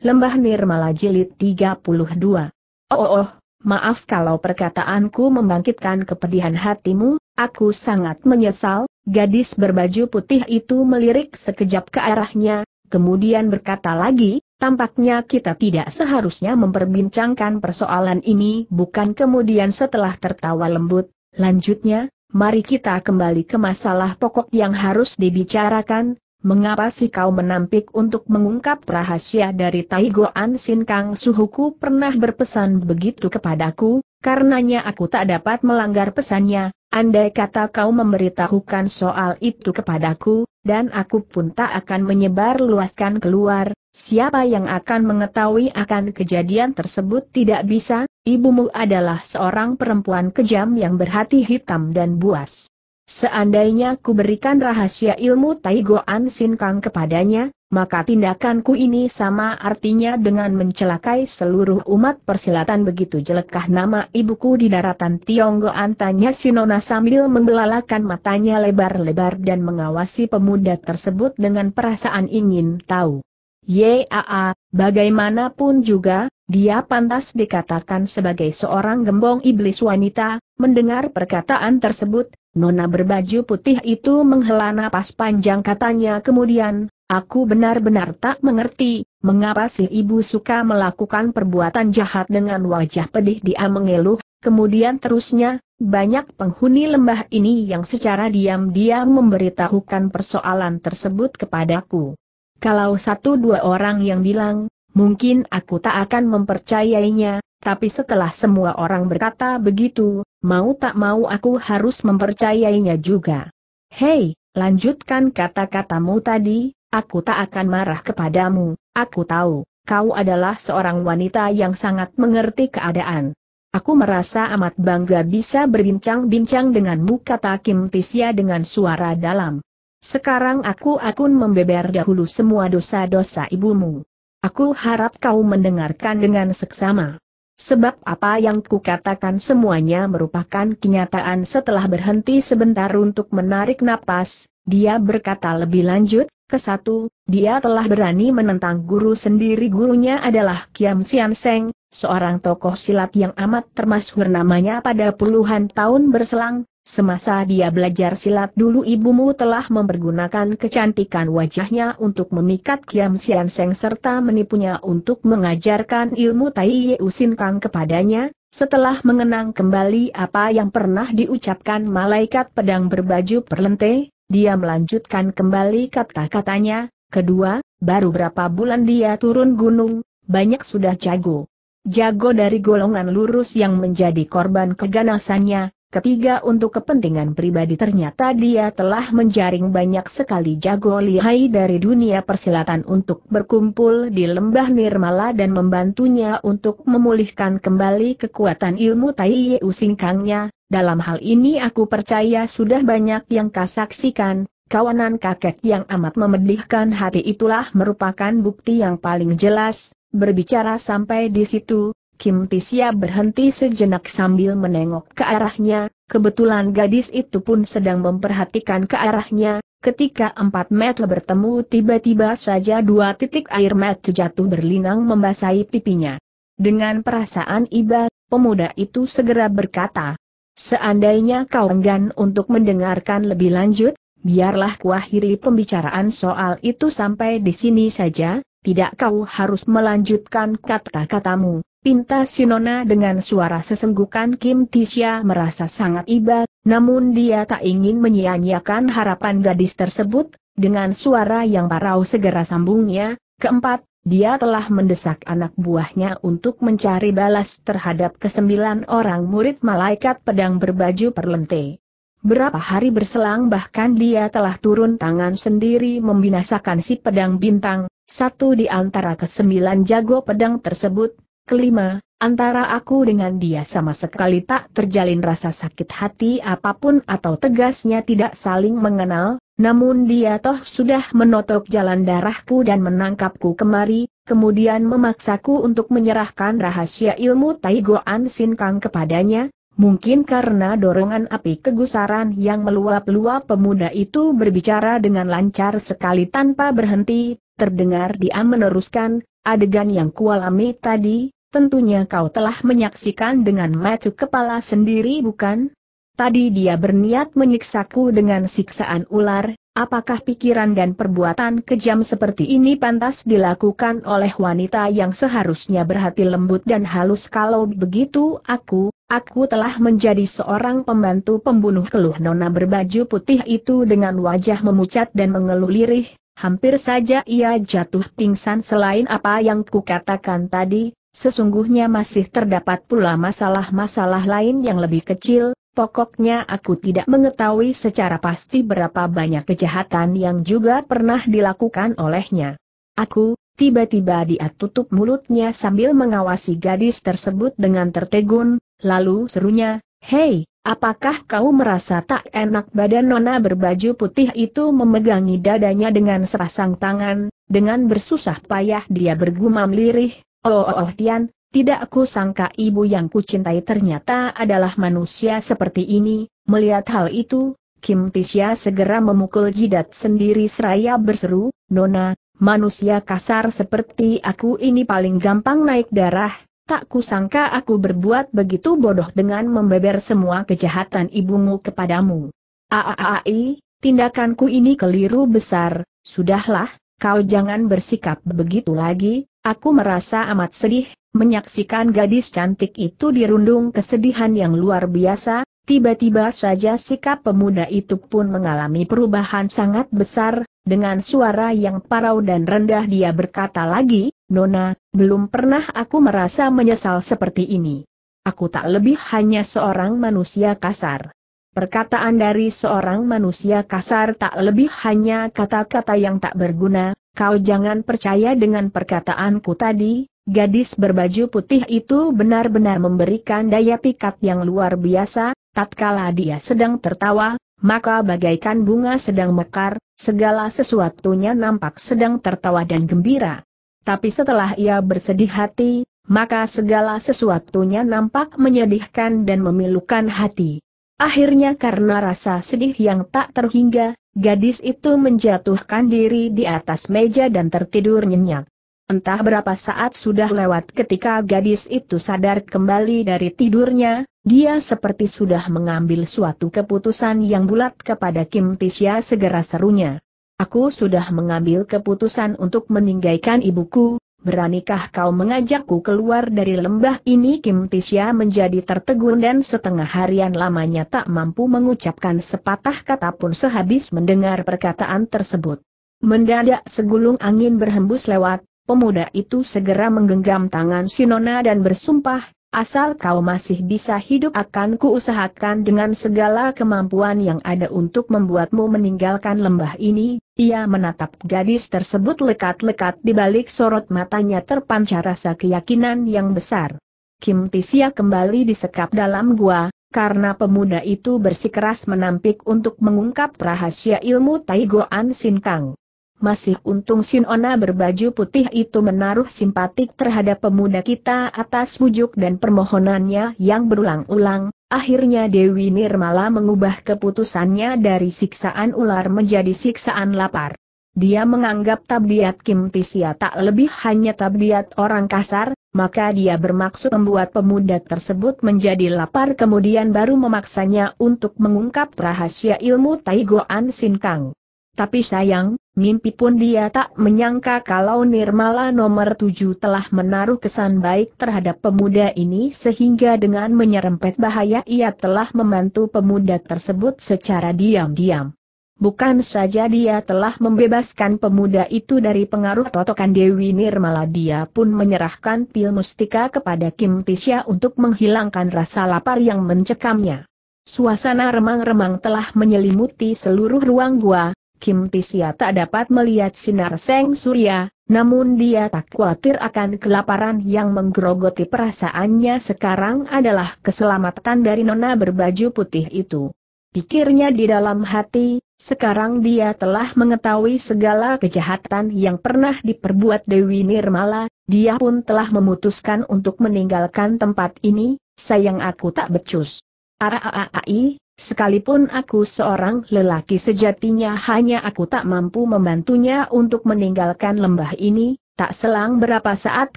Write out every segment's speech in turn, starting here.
Lembah Nirmala Jilid 32. Oh, oh, oh, maaf kalau perkataanku membangkitkan kepedihan hatimu, aku sangat menyesal, gadis berbaju putih itu melirik sekejap ke arahnya, kemudian berkata lagi, tampaknya kita tidak seharusnya memperbincangkan persoalan ini bukan kemudian setelah tertawa lembut, lanjutnya, mari kita kembali ke masalah pokok yang harus dibicarakan, Mengapa sih kau menampik untuk mengungkap rahasia dari An Sin Kang Suhuku pernah berpesan begitu kepadaku, karenanya aku tak dapat melanggar pesannya, andai kata kau memberitahukan soal itu kepadaku, dan aku pun tak akan menyebar luaskan keluar, siapa yang akan mengetahui akan kejadian tersebut tidak bisa, ibumu adalah seorang perempuan kejam yang berhati hitam dan buas. Seandainya ku berikan rahasia ilmu Taigoan Kang kepadanya, maka tindakanku ini sama artinya dengan mencelakai seluruh umat persilatan begitu jelekah nama ibuku di daratan Tionggoan tanya Sinona sambil membelalakan matanya lebar-lebar dan mengawasi pemuda tersebut dengan perasaan ingin tahu. Yaa, bagaimanapun juga, dia pantas dikatakan sebagai seorang gembong iblis wanita, mendengar perkataan tersebut, Nona berbaju putih itu menghela napas panjang katanya kemudian, Aku benar-benar tak mengerti, mengapa si ibu suka melakukan perbuatan jahat dengan wajah pedih dia mengeluh, kemudian terusnya, banyak penghuni lembah ini yang secara diam-diam memberitahukan persoalan tersebut kepadaku. Kalau satu dua orang yang bilang, mungkin aku tak akan mempercayainya, tapi setelah semua orang berkata begitu, mau tak mau aku harus mempercayainya juga. Hei, lanjutkan kata-katamu tadi, aku tak akan marah kepadamu, aku tahu, kau adalah seorang wanita yang sangat mengerti keadaan. Aku merasa amat bangga bisa berbincang-bincang denganmu kata Kim Tisya dengan suara dalam. Sekarang aku akan membeber dahulu semua dosa-dosa ibumu. Aku harap kau mendengarkan dengan seksama. Sebab apa yang kukatakan semuanya merupakan kenyataan setelah berhenti sebentar untuk menarik napas, dia berkata lebih lanjut, ke satu, dia telah berani menentang guru sendiri gurunya adalah Kiam Sian Seng, seorang tokoh silat yang amat termasuk namanya pada puluhan tahun berselang, Semasa dia belajar silat dulu ibumu telah mempergunakan kecantikan wajahnya untuk memikat Kiam Sian Seng serta menipunya untuk mengajarkan ilmu Tai Ye Usin Kang kepadanya, setelah mengenang kembali apa yang pernah diucapkan malaikat pedang berbaju perlente, dia melanjutkan kembali kata-katanya, kedua, baru berapa bulan dia turun gunung, banyak sudah jago. Jago dari golongan lurus yang menjadi korban keganasannya, Ketiga untuk kepentingan pribadi ternyata dia telah menjaring banyak sekali jago lihai dari dunia persilatan untuk berkumpul di lembah Nirmala dan membantunya untuk memulihkan kembali kekuatan ilmu Tai Yeu singkangnya. Dalam hal ini aku percaya sudah banyak yang saksikan, kawanan kakek yang amat memedihkan hati itulah merupakan bukti yang paling jelas, berbicara sampai di situ, Kim Tisia berhenti sejenak sambil menengok ke arahnya, kebetulan gadis itu pun sedang memperhatikan ke arahnya, ketika empat mata bertemu tiba-tiba saja dua titik air mata jatuh berlinang membasahi pipinya. Dengan perasaan iba, pemuda itu segera berkata, Seandainya kau enggan untuk mendengarkan lebih lanjut, biarlah kuakhiri pembicaraan soal itu sampai di sini saja, tidak kau harus melanjutkan kata-katamu. Pinta Sinona dengan suara sesenggukan Kim Tisha merasa sangat iba, namun dia tak ingin menyia-nyiakan harapan gadis tersebut, dengan suara yang parau segera sambungnya, keempat, dia telah mendesak anak buahnya untuk mencari balas terhadap kesembilan orang murid malaikat pedang berbaju perlente. Berapa hari berselang bahkan dia telah turun tangan sendiri membinasakan si pedang bintang, satu di antara kesembilan jago pedang tersebut, kelima, antara aku dengan dia sama sekali tak terjalin rasa sakit hati apapun atau tegasnya tidak saling mengenal, namun dia toh sudah menotok jalan darahku dan menangkapku kemari, kemudian memaksaku untuk menyerahkan rahasia ilmu Taigoan Kang kepadanya, mungkin karena dorongan api kegusaran yang meluap-luap pemuda itu berbicara dengan lancar sekali tanpa berhenti, terdengar dia meneruskan, adegan yang kualami tadi, Tentunya kau telah menyaksikan dengan mata kepala sendiri bukan? Tadi dia berniat menyiksaku dengan siksaan ular, apakah pikiran dan perbuatan kejam seperti ini pantas dilakukan oleh wanita yang seharusnya berhati lembut dan halus kalau begitu aku, aku telah menjadi seorang pembantu pembunuh keluh nona berbaju putih itu dengan wajah memucat dan mengeluh lirih, hampir saja ia jatuh pingsan selain apa yang kukatakan tadi, Sesungguhnya masih terdapat pula masalah-masalah lain yang lebih kecil, pokoknya aku tidak mengetahui secara pasti berapa banyak kejahatan yang juga pernah dilakukan olehnya. Aku, tiba-tiba dia tutup mulutnya sambil mengawasi gadis tersebut dengan tertegun, lalu serunya, Hei, apakah kau merasa tak enak badan nona berbaju putih itu memegangi dadanya dengan serasang tangan, dengan bersusah payah dia bergumam lirih, Oh, oh, oh Tian, tidak aku sangka ibu yang kucintai ternyata adalah manusia seperti ini, melihat hal itu, Kim Tisya segera memukul jidat sendiri seraya berseru, Nona, manusia kasar seperti aku ini paling gampang naik darah, tak kusangka aku berbuat begitu bodoh dengan membeber semua kejahatan ibumu kepadamu. Aaai, tindakanku ini keliru besar, sudahlah, kau jangan bersikap begitu lagi, Aku merasa amat sedih, menyaksikan gadis cantik itu dirundung kesedihan yang luar biasa, tiba-tiba saja sikap pemuda itu pun mengalami perubahan sangat besar, dengan suara yang parau dan rendah dia berkata lagi, Nona, belum pernah aku merasa menyesal seperti ini. Aku tak lebih hanya seorang manusia kasar. Perkataan dari seorang manusia kasar tak lebih hanya kata-kata yang tak berguna, Kau jangan percaya dengan perkataanku tadi, gadis berbaju putih itu benar-benar memberikan daya pikat yang luar biasa, tatkala dia sedang tertawa, maka bagaikan bunga sedang mekar, segala sesuatunya nampak sedang tertawa dan gembira. Tapi setelah ia bersedih hati, maka segala sesuatunya nampak menyedihkan dan memilukan hati. Akhirnya karena rasa sedih yang tak terhingga, gadis itu menjatuhkan diri di atas meja dan tertidur nyenyak. Entah berapa saat sudah lewat ketika gadis itu sadar kembali dari tidurnya, dia seperti sudah mengambil suatu keputusan yang bulat kepada Kim Tisya segera serunya. Aku sudah mengambil keputusan untuk meninggalkan ibuku, Beranikah kau mengajakku keluar dari lembah ini? Kim Tisya menjadi tertegun dan setengah harian lamanya tak mampu mengucapkan sepatah kata pun sehabis mendengar perkataan tersebut. Mendadak segulung angin berhembus lewat, pemuda itu segera menggenggam tangan Sinona dan bersumpah, Asal kau masih bisa hidup akan kuusahakan dengan segala kemampuan yang ada untuk membuatmu meninggalkan lembah ini, ia menatap gadis tersebut lekat-lekat di balik sorot matanya terpancar rasa keyakinan yang besar. Kim Tisia kembali disekap dalam gua, karena pemuda itu bersikeras menampik untuk mengungkap rahasia ilmu Taigoan Sinkang. Masih untung Sinona berbaju putih itu menaruh simpatik terhadap pemuda kita atas bujuk dan permohonannya yang berulang-ulang, akhirnya Dewi Nirmala mengubah keputusannya dari siksaan ular menjadi siksaan lapar. Dia menganggap tabiat Kim Tisia tak lebih hanya tabiat orang kasar, maka dia bermaksud membuat pemuda tersebut menjadi lapar kemudian baru memaksanya untuk mengungkap rahasia ilmu Taigoan Sinkang. Tapi sayang, mimpi pun dia tak menyangka kalau Nirmala nomor tujuh telah menaruh kesan baik terhadap pemuda ini sehingga dengan menyerempet bahaya ia telah membantu pemuda tersebut secara diam-diam. Bukan saja dia telah membebaskan pemuda itu dari pengaruh totokan Dewi Nirmala dia pun menyerahkan pil mustika kepada Kim Tisha untuk menghilangkan rasa lapar yang mencekamnya. Suasana remang-remang telah menyelimuti seluruh ruang gua, Kim Tisya tak dapat melihat sinar seng surya, namun dia tak khawatir akan kelaparan yang menggerogoti perasaannya sekarang adalah keselamatan dari nona berbaju putih itu. Pikirnya di dalam hati, sekarang dia telah mengetahui segala kejahatan yang pernah diperbuat Dewi Nirmala, dia pun telah memutuskan untuk meninggalkan tempat ini, sayang aku tak becus. Araaai. Sekalipun aku seorang lelaki sejatinya hanya aku tak mampu membantunya untuk meninggalkan lembah ini, tak selang berapa saat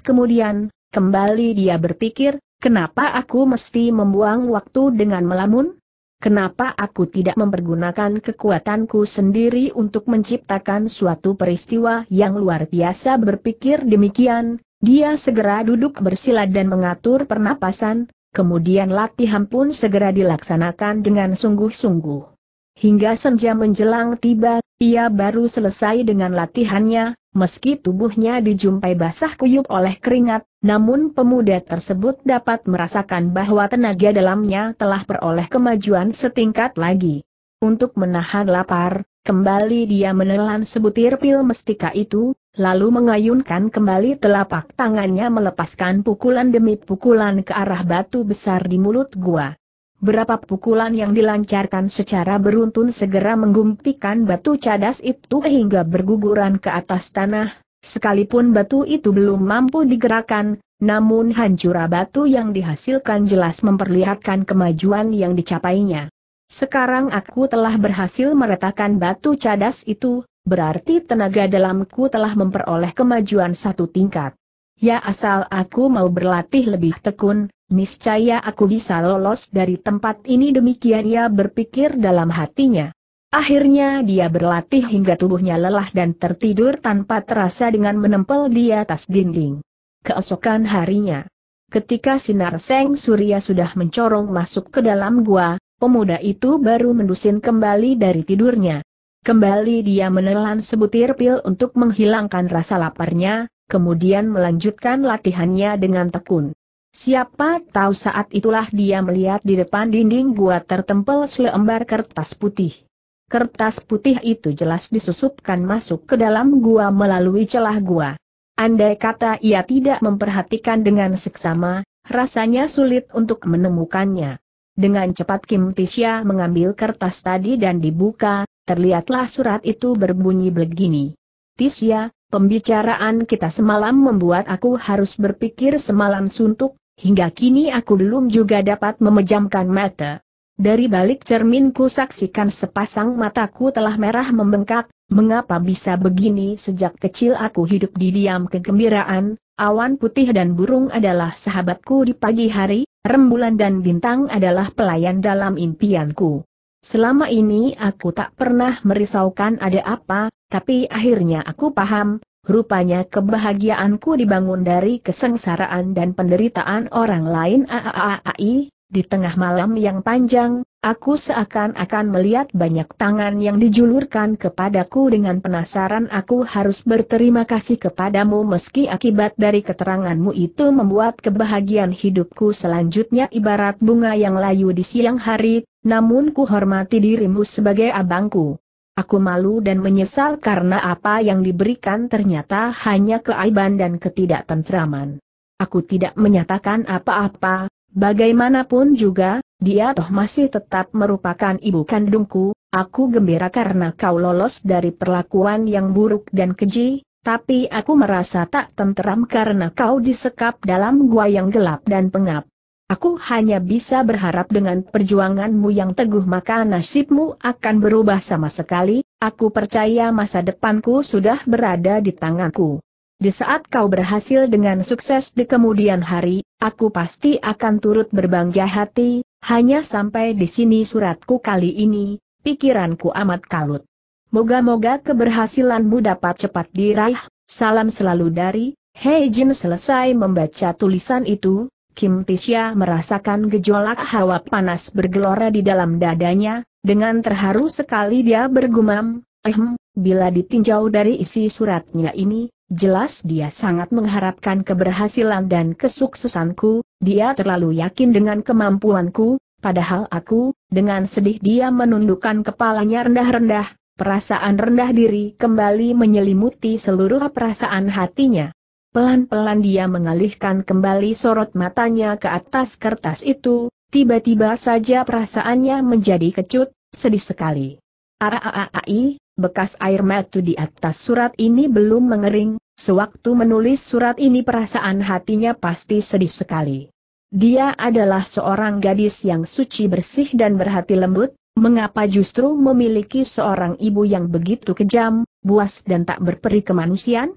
kemudian, kembali dia berpikir, kenapa aku mesti membuang waktu dengan melamun? Kenapa aku tidak mempergunakan kekuatanku sendiri untuk menciptakan suatu peristiwa yang luar biasa berpikir demikian, dia segera duduk bersila dan mengatur pernapasan, Kemudian latihan pun segera dilaksanakan dengan sungguh-sungguh. Hingga senja menjelang tiba, ia baru selesai dengan latihannya, meski tubuhnya dijumpai basah kuyup oleh keringat, namun pemuda tersebut dapat merasakan bahwa tenaga dalamnya telah peroleh kemajuan setingkat lagi. Untuk menahan lapar, kembali dia menelan sebutir pil mestika itu, lalu mengayunkan kembali telapak tangannya melepaskan pukulan demi pukulan ke arah batu besar di mulut gua. Berapa pukulan yang dilancarkan secara beruntun segera menggumpikan batu cadas itu hingga berguguran ke atas tanah, sekalipun batu itu belum mampu digerakkan, namun hancura batu yang dihasilkan jelas memperlihatkan kemajuan yang dicapainya. Sekarang aku telah berhasil meretakkan batu cadas itu, berarti tenaga dalamku telah memperoleh kemajuan satu tingkat. Ya asal aku mau berlatih lebih tekun, niscaya aku bisa lolos dari tempat ini demikian ia berpikir dalam hatinya. Akhirnya dia berlatih hingga tubuhnya lelah dan tertidur tanpa terasa dengan menempel di atas dinding. Keesokan harinya, ketika sinar seng surya sudah mencorong masuk ke dalam gua, pemuda itu baru mendusin kembali dari tidurnya. Kembali dia menelan sebutir pil untuk menghilangkan rasa laparnya, kemudian melanjutkan latihannya dengan tekun. Siapa tahu saat itulah dia melihat di depan dinding gua tertempel selembar kertas putih. Kertas putih itu jelas disusupkan masuk ke dalam gua melalui celah gua. Andai kata ia tidak memperhatikan dengan seksama, rasanya sulit untuk menemukannya. Dengan cepat Kim Tisha mengambil kertas tadi dan dibuka, terlihatlah surat itu berbunyi begini. Tisya, pembicaraan kita semalam membuat aku harus berpikir semalam suntuk, hingga kini aku belum juga dapat memejamkan mata. Dari balik cerminku saksikan sepasang mataku telah merah membengkak, mengapa bisa begini sejak kecil aku hidup di diam kegembiraan, awan putih dan burung adalah sahabatku di pagi hari, rembulan dan bintang adalah pelayan dalam impianku. Selama ini aku tak pernah merisaukan ada apa, tapi akhirnya aku paham, rupanya kebahagiaanku dibangun dari kesengsaraan dan penderitaan orang lain. Aaai, di tengah malam yang panjang, aku seakan-akan melihat banyak tangan yang dijulurkan kepadaku dengan penasaran aku harus berterima kasih kepadamu meski akibat dari keteranganmu itu membuat kebahagiaan hidupku selanjutnya ibarat bunga yang layu di siang hari, namun ku hormati dirimu sebagai abangku. Aku malu dan menyesal karena apa yang diberikan ternyata hanya keaiban dan ketidaktentraman. Aku tidak menyatakan apa-apa, bagaimanapun juga, dia toh masih tetap merupakan ibu kandungku, aku gembira karena kau lolos dari perlakuan yang buruk dan keji, tapi aku merasa tak tenteram karena kau disekap dalam gua yang gelap dan pengap. Aku hanya bisa berharap dengan perjuanganmu yang teguh maka nasibmu akan berubah sama sekali, aku percaya masa depanku sudah berada di tanganku. Di saat kau berhasil dengan sukses di kemudian hari, aku pasti akan turut berbangga hati, hanya sampai di sini suratku kali ini, pikiranku amat kalut. Moga-moga keberhasilanmu dapat cepat diraih, salam selalu dari, Hei Jin selesai membaca tulisan itu, Kim Tisya merasakan gejolak hawa panas bergelora di dalam dadanya, dengan terharu sekali dia bergumam, ehm, bila ditinjau dari isi suratnya ini, jelas dia sangat mengharapkan keberhasilan dan kesuksesanku, dia terlalu yakin dengan kemampuanku, padahal aku, dengan sedih dia menundukkan kepalanya rendah-rendah, perasaan rendah diri kembali menyelimuti seluruh perasaan hatinya. Pelan-pelan dia mengalihkan kembali sorot matanya ke atas kertas itu, tiba-tiba saja perasaannya menjadi kecut, sedih sekali. Araaai, bekas air mata di atas surat ini belum mengering, sewaktu menulis surat ini perasaan hatinya pasti sedih sekali. Dia adalah seorang gadis yang suci bersih dan berhati lembut, Mengapa justru memiliki seorang ibu yang begitu kejam, buas dan tak berperi kemanusiaan?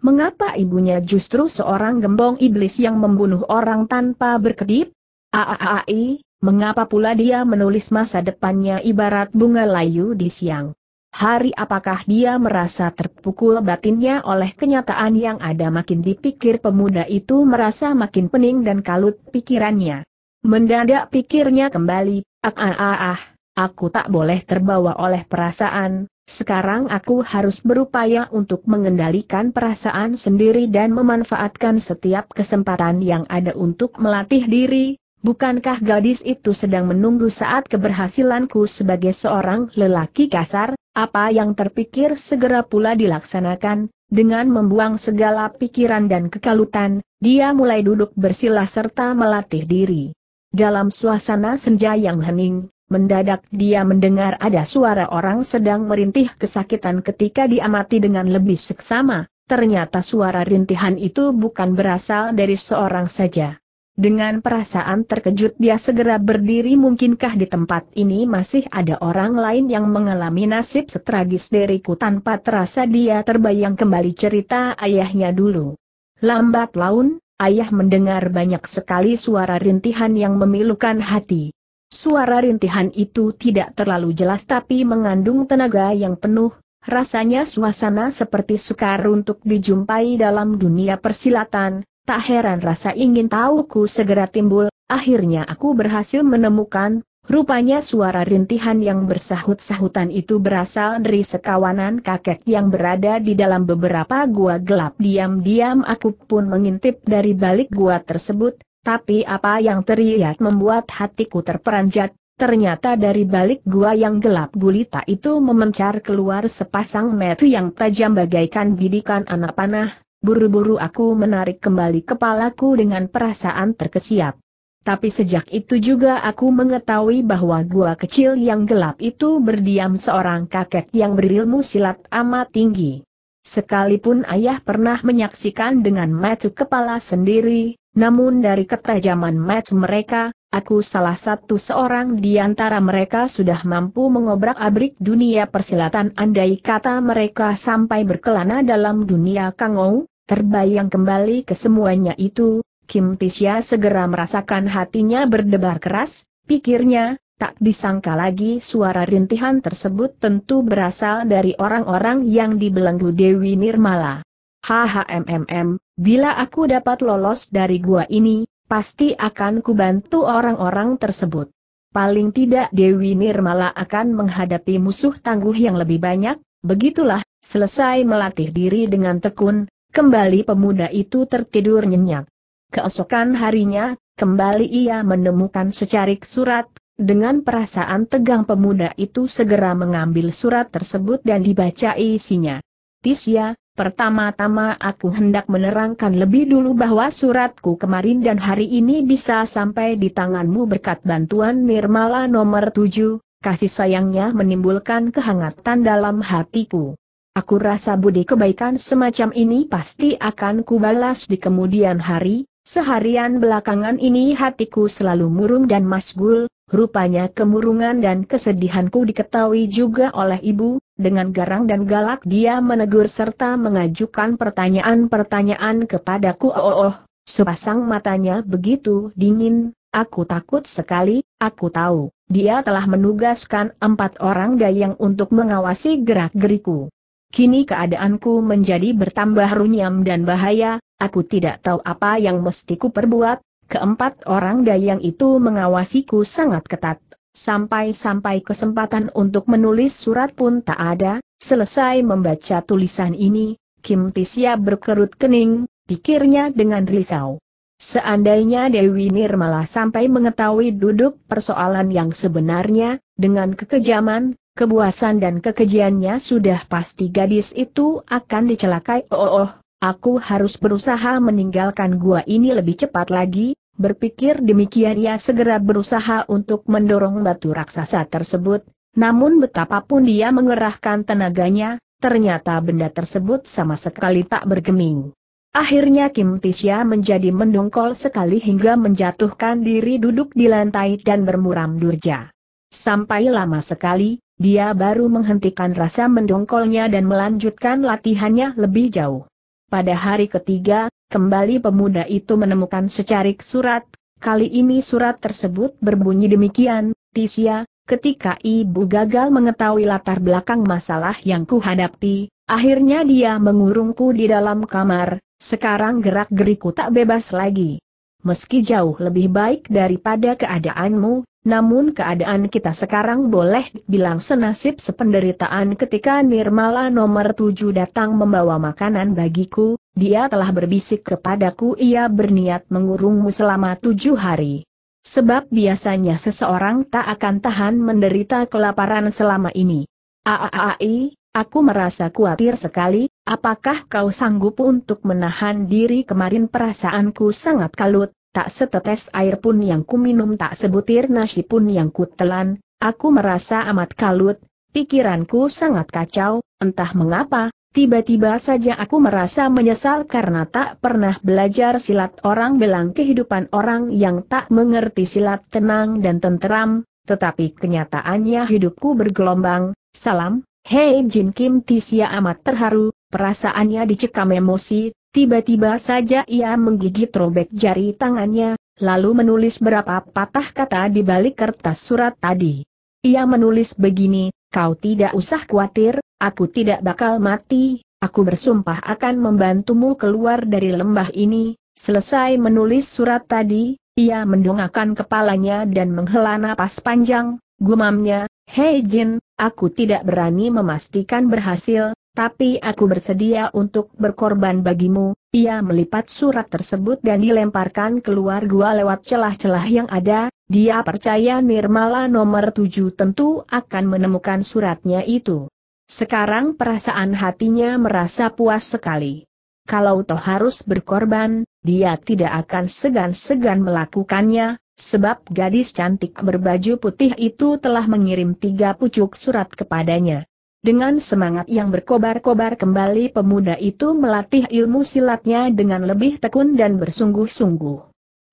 Mengapa ibunya justru seorang gembong iblis yang membunuh orang tanpa berkedip? Aaai, mengapa pula dia menulis masa depannya ibarat bunga layu di siang? Hari apakah dia merasa terpukul batinnya oleh kenyataan yang ada makin dipikir pemuda itu merasa makin pening dan kalut pikirannya. Mendadak pikirnya kembali, ah ah ah, aku tak boleh terbawa oleh perasaan, sekarang aku harus berupaya untuk mengendalikan perasaan sendiri dan memanfaatkan setiap kesempatan yang ada untuk melatih diri. Bukankah gadis itu sedang menunggu saat keberhasilanku sebagai seorang lelaki kasar? Apa yang terpikir segera pula dilaksanakan, dengan membuang segala pikiran dan kekalutan, dia mulai duduk bersila serta melatih diri. Dalam suasana senja yang hening, Mendadak dia mendengar ada suara orang sedang merintih kesakitan ketika diamati dengan lebih seksama, ternyata suara rintihan itu bukan berasal dari seorang saja. Dengan perasaan terkejut dia segera berdiri mungkinkah di tempat ini masih ada orang lain yang mengalami nasib setragis diriku tanpa terasa dia terbayang kembali cerita ayahnya dulu. Lambat laun, ayah mendengar banyak sekali suara rintihan yang memilukan hati. Suara rintihan itu tidak terlalu jelas tapi mengandung tenaga yang penuh, rasanya suasana seperti sukar untuk dijumpai dalam dunia persilatan, tak heran rasa ingin tahuku segera timbul, akhirnya aku berhasil menemukan Rupanya suara rintihan yang bersahut-sahutan itu berasal dari sekawanan kakek yang berada di dalam beberapa gua gelap. Diam-diam aku pun mengintip dari balik gua tersebut, tapi apa yang teriak membuat hatiku terperanjat, ternyata dari balik gua yang gelap gulita itu memencar keluar sepasang metu yang tajam bagaikan bidikan anak panah, buru-buru aku menarik kembali kepalaku dengan perasaan terkesiap. Tapi sejak itu juga aku mengetahui bahwa gua kecil yang gelap itu berdiam seorang kakek yang berilmu silat amat tinggi. Sekalipun ayah pernah menyaksikan dengan mata kepala sendiri, namun dari ketajaman mata mereka, aku salah satu seorang di antara mereka sudah mampu mengobrak-abrik dunia persilatan andai kata mereka sampai berkelana dalam dunia kangou, terbayang kembali ke semuanya itu, Kim Tisya segera merasakan hatinya berdebar keras, pikirnya, Tak disangka lagi suara rintihan tersebut tentu berasal dari orang-orang yang dibelenggu Dewi Nirmala. HHMMM, bila aku dapat lolos dari gua ini, pasti akan kubantu orang-orang tersebut. Paling tidak Dewi Nirmala akan menghadapi musuh tangguh yang lebih banyak, begitulah, selesai melatih diri dengan tekun, kembali pemuda itu tertidur nyenyak. Keesokan harinya, kembali ia menemukan secarik surat dengan perasaan tegang pemuda itu segera mengambil surat tersebut dan dibaca isinya. Tisya, pertama-tama aku hendak menerangkan lebih dulu bahwa suratku kemarin dan hari ini bisa sampai di tanganmu berkat bantuan Nirmala nomor 7, kasih sayangnya menimbulkan kehangatan dalam hatiku. Aku rasa budi kebaikan semacam ini pasti akan kubalas di kemudian hari, seharian belakangan ini hatiku selalu murung dan masgul, Rupanya kemurungan dan kesedihanku diketahui juga oleh ibu, dengan garang dan galak dia menegur serta mengajukan pertanyaan-pertanyaan kepadaku oh, oh oh, sepasang matanya begitu dingin, aku takut sekali, aku tahu, dia telah menugaskan empat orang dayang untuk mengawasi gerak-geriku. Kini keadaanku menjadi bertambah runyam dan bahaya, aku tidak tahu apa yang mesti ku perbuat, Keempat orang dayang itu mengawasiku sangat ketat. Sampai-sampai kesempatan untuk menulis surat pun tak ada, selesai membaca tulisan ini, Kim Tisya berkerut kening, pikirnya dengan risau. Seandainya Dewi Nirmala sampai mengetahui duduk persoalan yang sebenarnya, dengan kekejaman, kebuasan dan kekejiannya sudah pasti gadis itu akan dicelakai. Oh, oh, oh. aku harus berusaha meninggalkan gua ini lebih cepat lagi, Berpikir demikian ia segera berusaha untuk mendorong batu raksasa tersebut, namun betapapun dia mengerahkan tenaganya, ternyata benda tersebut sama sekali tak bergeming. Akhirnya Kim Tisya menjadi mendongkol sekali hingga menjatuhkan diri duduk di lantai dan bermuram durja. Sampai lama sekali, dia baru menghentikan rasa mendongkolnya dan melanjutkan latihannya lebih jauh. Pada hari ketiga, Kembali pemuda itu menemukan secarik surat, kali ini surat tersebut berbunyi demikian, Tisia, ketika ibu gagal mengetahui latar belakang masalah yang kuhadapi, akhirnya dia mengurungku di dalam kamar, sekarang gerak-geriku tak bebas lagi. Meski jauh lebih baik daripada keadaanmu, namun keadaan kita sekarang boleh bilang senasib sependeritaan ketika Nirmala nomor tujuh datang membawa makanan bagiku, dia telah berbisik kepadaku ia berniat mengurungmu selama tujuh hari. Sebab biasanya seseorang tak akan tahan menderita kelaparan selama ini. Aaai, aku merasa khawatir sekali, apakah kau sanggup untuk menahan diri kemarin perasaanku sangat kalut, tak setetes air pun yang kuminum, tak sebutir nasi pun yang kutelan. aku merasa amat kalut, pikiranku sangat kacau, entah mengapa, Tiba-tiba saja aku merasa menyesal karena tak pernah belajar silat orang belang kehidupan orang yang tak mengerti silat tenang dan tenteram, tetapi kenyataannya hidupku bergelombang, salam, hei Jin Kim Tisia amat terharu, perasaannya dicekam emosi, tiba-tiba saja ia menggigit robek jari tangannya, lalu menulis berapa patah kata di balik kertas surat tadi. Ia menulis begini, kau tidak usah khawatir, Aku tidak bakal mati, aku bersumpah akan membantumu keluar dari lembah ini. Selesai menulis surat tadi, ia mendongakkan kepalanya dan menghela napas panjang, gumamnya, Hei Jin, aku tidak berani memastikan berhasil, tapi aku bersedia untuk berkorban bagimu. Ia melipat surat tersebut dan dilemparkan keluar gua lewat celah-celah yang ada. Dia percaya Nirmala nomor tujuh tentu akan menemukan suratnya itu. Sekarang perasaan hatinya merasa puas sekali. Kalau toh harus berkorban, dia tidak akan segan-segan melakukannya, sebab gadis cantik berbaju putih itu telah mengirim tiga pucuk surat kepadanya. Dengan semangat yang berkobar-kobar kembali pemuda itu melatih ilmu silatnya dengan lebih tekun dan bersungguh-sungguh.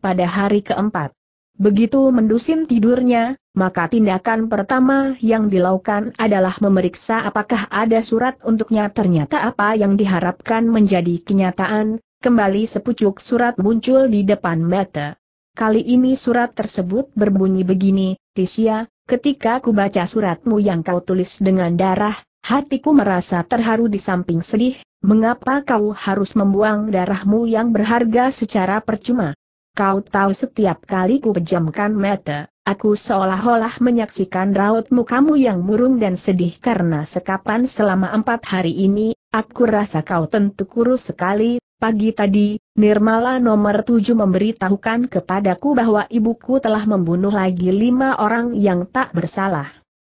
Pada hari keempat, Begitu mendusin tidurnya, maka tindakan pertama yang dilakukan adalah memeriksa apakah ada surat untuknya ternyata apa yang diharapkan menjadi kenyataan, kembali sepucuk surat muncul di depan mata. Kali ini surat tersebut berbunyi begini, Tisya, ketika ku baca suratmu yang kau tulis dengan darah, hatiku merasa terharu di samping sedih, mengapa kau harus membuang darahmu yang berharga secara percuma? Kau tahu setiap kali ku pejamkan mata, aku seolah-olah menyaksikan raut mukamu yang murung dan sedih karena sekapan selama empat hari ini, aku rasa kau tentu kurus sekali, Pagi tadi, Nirmala nomor tujuh memberitahukan kepadaku bahwa ibuku telah membunuh lagi lima orang yang tak bersalah.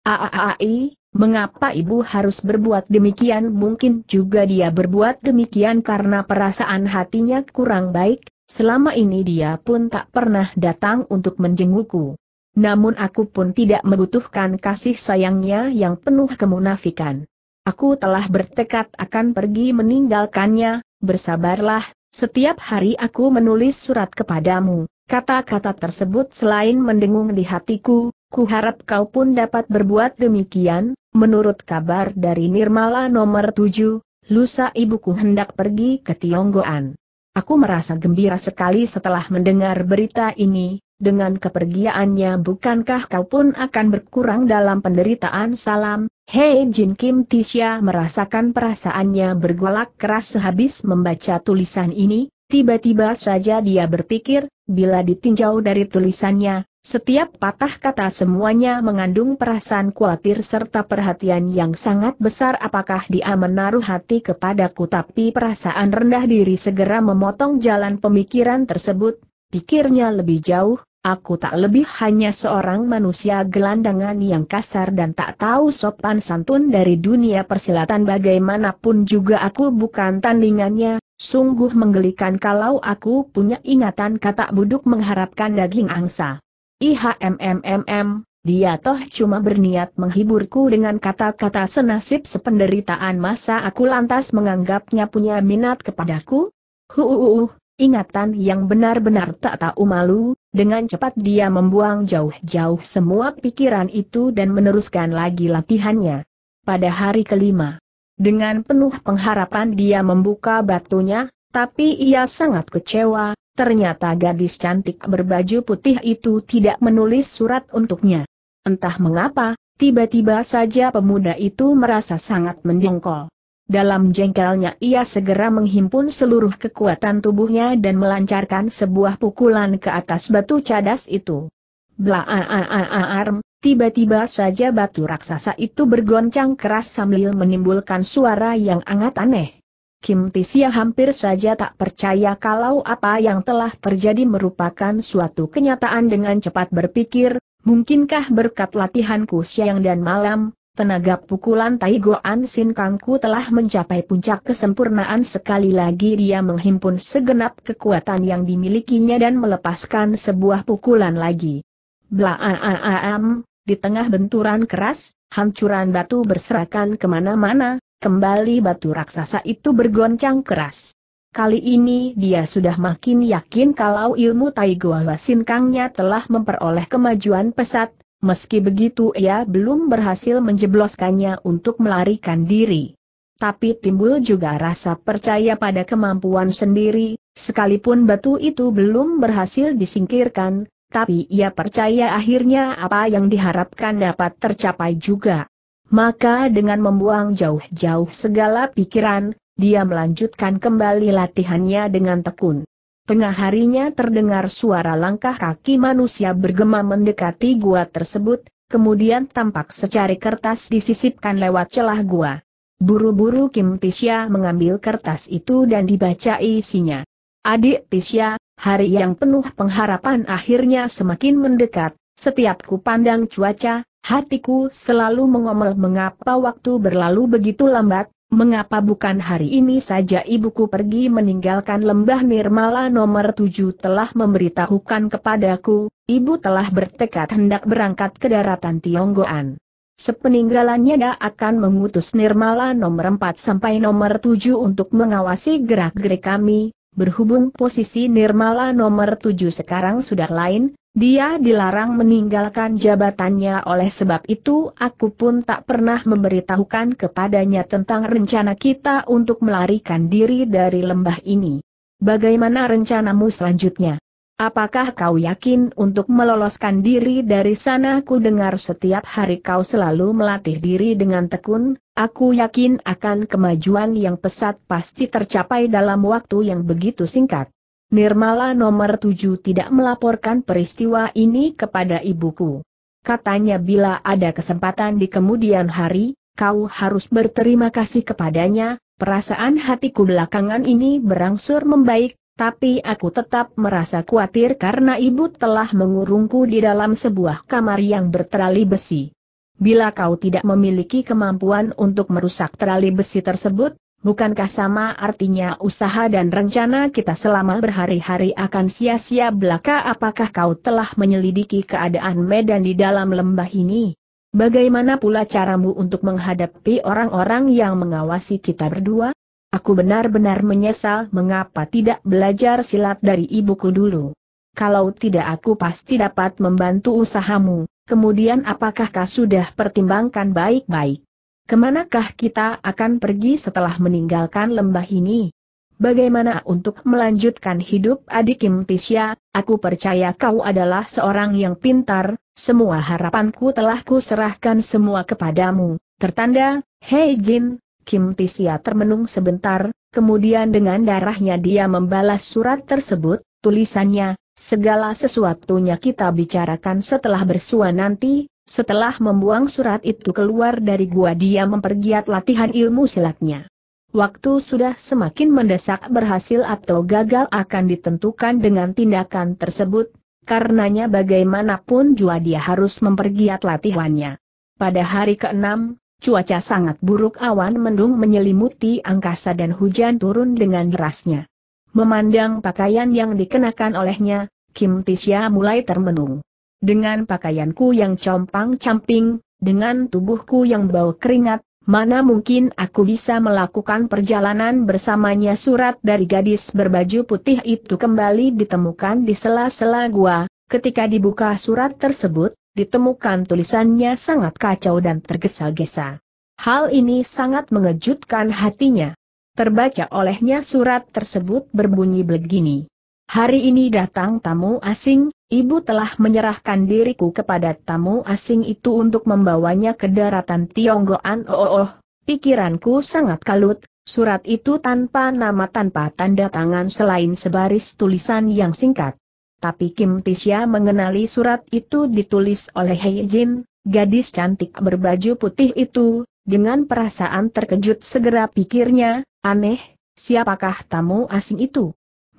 Aaai, mengapa ibu harus berbuat demikian? Mungkin juga dia berbuat demikian karena perasaan hatinya kurang baik, Selama ini dia pun tak pernah datang untuk menjengukku. Namun aku pun tidak membutuhkan kasih sayangnya yang penuh kemunafikan. Aku telah bertekad akan pergi meninggalkannya, bersabarlah, setiap hari aku menulis surat kepadamu. Kata-kata tersebut selain mendengung di hatiku, ku harap kau pun dapat berbuat demikian, menurut kabar dari Nirmala nomor 7, lusa ibuku hendak pergi ke Tionggoan. Aku merasa gembira sekali setelah mendengar berita ini, dengan kepergiannya bukankah kau pun akan berkurang dalam penderitaan salam? Hei Jin Kim Tisha merasakan perasaannya bergolak keras sehabis membaca tulisan ini, tiba-tiba saja dia berpikir, bila ditinjau dari tulisannya, setiap patah kata semuanya mengandung perasaan khawatir serta perhatian yang sangat besar apakah dia menaruh hati kepadaku tapi perasaan rendah diri segera memotong jalan pemikiran tersebut, pikirnya lebih jauh, aku tak lebih hanya seorang manusia gelandangan yang kasar dan tak tahu sopan santun dari dunia persilatan bagaimanapun juga aku bukan tandingannya, sungguh menggelikan kalau aku punya ingatan kata buduk mengharapkan daging angsa. IHMMMM, dia toh cuma berniat menghiburku dengan kata-kata senasib sependeritaan masa aku lantas menganggapnya punya minat kepadaku? Huuuh, ingatan yang benar-benar tak tahu malu, dengan cepat dia membuang jauh-jauh semua pikiran itu dan meneruskan lagi latihannya. Pada hari kelima, dengan penuh pengharapan dia membuka batunya, tapi ia sangat kecewa, ternyata gadis cantik berbaju putih itu tidak menulis surat untuknya. Entah mengapa, tiba-tiba saja pemuda itu merasa sangat menjengkol. Dalam jengkelnya ia segera menghimpun seluruh kekuatan tubuhnya dan melancarkan sebuah pukulan ke atas batu cadas itu. Blaaaaarm, tiba-tiba saja batu raksasa itu bergoncang keras sambil menimbulkan suara yang angat aneh. Kim Tisia hampir saja tak percaya kalau apa yang telah terjadi merupakan suatu kenyataan dengan cepat berpikir, mungkinkah berkat latihanku siang dan malam, tenaga pukulan Tai Goan Sin Kangku telah mencapai puncak kesempurnaan sekali lagi dia menghimpun segenap kekuatan yang dimilikinya dan melepaskan sebuah pukulan lagi. Blaaam, di tengah benturan keras, hancuran batu berserakan kemana-mana, Kembali batu raksasa itu bergoncang keras. Kali ini dia sudah makin yakin kalau ilmu Tai Taigoa Sinkangnya telah memperoleh kemajuan pesat, meski begitu ia belum berhasil menjebloskannya untuk melarikan diri. Tapi timbul juga rasa percaya pada kemampuan sendiri, sekalipun batu itu belum berhasil disingkirkan, tapi ia percaya akhirnya apa yang diharapkan dapat tercapai juga. Maka dengan membuang jauh-jauh segala pikiran, dia melanjutkan kembali latihannya dengan tekun. Tengah harinya terdengar suara langkah kaki manusia bergema mendekati gua tersebut, kemudian tampak secari kertas disisipkan lewat celah gua. Buru-buru Kim Tisya mengambil kertas itu dan dibaca isinya. Adik Tisya, hari yang penuh pengharapan akhirnya semakin mendekat, setiap ku pandang cuaca, Hatiku selalu mengomel mengapa waktu berlalu begitu lambat, mengapa bukan hari ini saja ibuku pergi meninggalkan lembah Nirmala nomor 7 telah memberitahukan kepadaku, ibu telah bertekad hendak berangkat ke daratan Tionggoan. Sepeninggalannya dia akan mengutus Nirmala nomor 4 sampai nomor 7 untuk mengawasi gerak-gerik kami, berhubung posisi Nirmala nomor 7 sekarang sudah lain, dia dilarang meninggalkan jabatannya oleh sebab itu aku pun tak pernah memberitahukan kepadanya tentang rencana kita untuk melarikan diri dari lembah ini. Bagaimana rencanamu selanjutnya? Apakah kau yakin untuk meloloskan diri dari sana? Ku dengar setiap hari kau selalu melatih diri dengan tekun, aku yakin akan kemajuan yang pesat pasti tercapai dalam waktu yang begitu singkat. Nirmala nomor tujuh tidak melaporkan peristiwa ini kepada ibuku. Katanya bila ada kesempatan di kemudian hari, kau harus berterima kasih kepadanya, perasaan hatiku belakangan ini berangsur membaik, tapi aku tetap merasa khawatir karena ibu telah mengurungku di dalam sebuah kamar yang berterali besi. Bila kau tidak memiliki kemampuan untuk merusak terali besi tersebut, Bukankah sama artinya usaha dan rencana kita selama berhari-hari akan sia-sia belaka apakah kau telah menyelidiki keadaan medan di dalam lembah ini? Bagaimana pula caramu untuk menghadapi orang-orang yang mengawasi kita berdua? Aku benar-benar menyesal mengapa tidak belajar silat dari ibuku dulu. Kalau tidak aku pasti dapat membantu usahamu, kemudian apakah kau sudah pertimbangkan baik-baik? Kemanakah kita akan pergi setelah meninggalkan lembah ini? Bagaimana untuk melanjutkan hidup adik Kim Tisya, aku percaya kau adalah seorang yang pintar, semua harapanku telah kuserahkan semua kepadamu. Tertanda, Hei Jin, Kim Tisya termenung sebentar, kemudian dengan darahnya dia membalas surat tersebut, tulisannya, segala sesuatunya kita bicarakan setelah bersua nanti, setelah membuang surat itu keluar dari gua dia mempergiat latihan ilmu silatnya. Waktu sudah semakin mendesak berhasil atau gagal akan ditentukan dengan tindakan tersebut, karenanya bagaimanapun jua dia harus mempergiat latihannya. Pada hari ke-6, cuaca sangat buruk awan mendung menyelimuti angkasa dan hujan turun dengan derasnya. Memandang pakaian yang dikenakan olehnya, Kim Tisya mulai termenung. Dengan pakaianku yang compang-camping, dengan tubuhku yang bau keringat, mana mungkin aku bisa melakukan perjalanan bersamanya surat dari gadis berbaju putih itu kembali ditemukan di sela-sela gua, ketika dibuka surat tersebut, ditemukan tulisannya sangat kacau dan tergesa-gesa. Hal ini sangat mengejutkan hatinya. Terbaca olehnya surat tersebut berbunyi begini. Hari ini datang tamu asing, Ibu telah menyerahkan diriku kepada tamu asing itu untuk membawanya ke daratan Tionggoan. Oh, oh, oh, pikiranku sangat kalut, surat itu tanpa nama tanpa tanda tangan selain sebaris tulisan yang singkat. Tapi Kim Tisya mengenali surat itu ditulis oleh Hei Jin, gadis cantik berbaju putih itu, dengan perasaan terkejut segera pikirnya, aneh, siapakah tamu asing itu?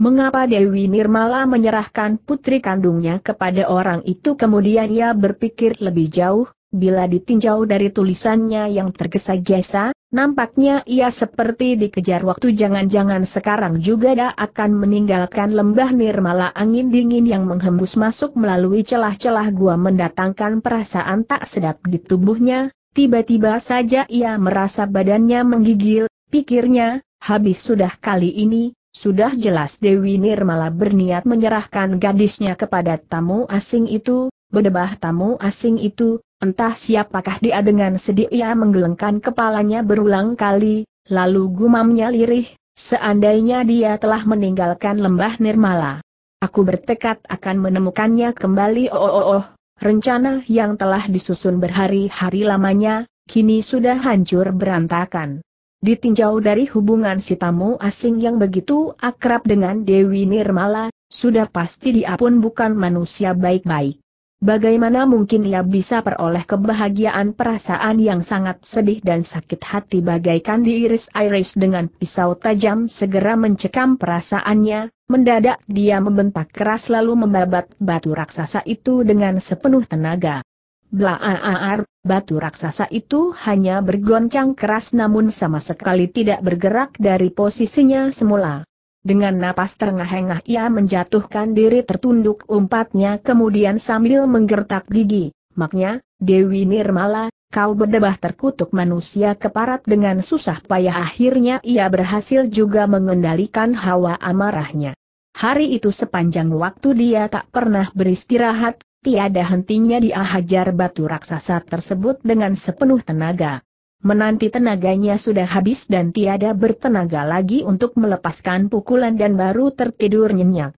Mengapa Dewi Nirmala menyerahkan putri kandungnya kepada orang itu kemudian ia berpikir lebih jauh, bila ditinjau dari tulisannya yang tergesa-gesa, nampaknya ia seperti dikejar waktu jangan-jangan sekarang juga dia akan meninggalkan lembah Nirmala angin dingin yang menghembus masuk melalui celah-celah gua mendatangkan perasaan tak sedap di tubuhnya, tiba-tiba saja ia merasa badannya menggigil, pikirnya, habis sudah kali ini, sudah jelas Dewi Nirmala berniat menyerahkan gadisnya kepada tamu asing itu, bedebah tamu asing itu, entah siapakah dia dengan sedih ia menggelengkan kepalanya berulang kali, lalu gumamnya lirih, seandainya dia telah meninggalkan lembah Nirmala. Aku bertekad akan menemukannya kembali oh oh oh, oh. rencana yang telah disusun berhari-hari lamanya, kini sudah hancur berantakan. Ditinjau dari hubungan si tamu asing yang begitu akrab dengan Dewi Nirmala, sudah pasti dia pun bukan manusia baik-baik. Bagaimana mungkin ia bisa peroleh kebahagiaan perasaan yang sangat sedih dan sakit hati bagaikan diiris-iris dengan pisau tajam segera mencekam perasaannya, mendadak dia membentak keras lalu membabat batu raksasa itu dengan sepenuh tenaga. Blaaar, batu raksasa itu hanya bergoncang keras namun sama sekali tidak bergerak dari posisinya semula. Dengan napas terengah-engah ia menjatuhkan diri tertunduk umpatnya kemudian sambil menggertak gigi, maknya, Dewi Nirmala, kau berdebah terkutuk manusia keparat dengan susah payah akhirnya ia berhasil juga mengendalikan hawa amarahnya. Hari itu sepanjang waktu dia tak pernah beristirahat, tiada hentinya dia hajar batu raksasa tersebut dengan sepenuh tenaga. Menanti tenaganya sudah habis dan tiada bertenaga lagi untuk melepaskan pukulan dan baru tertidur nyenyak.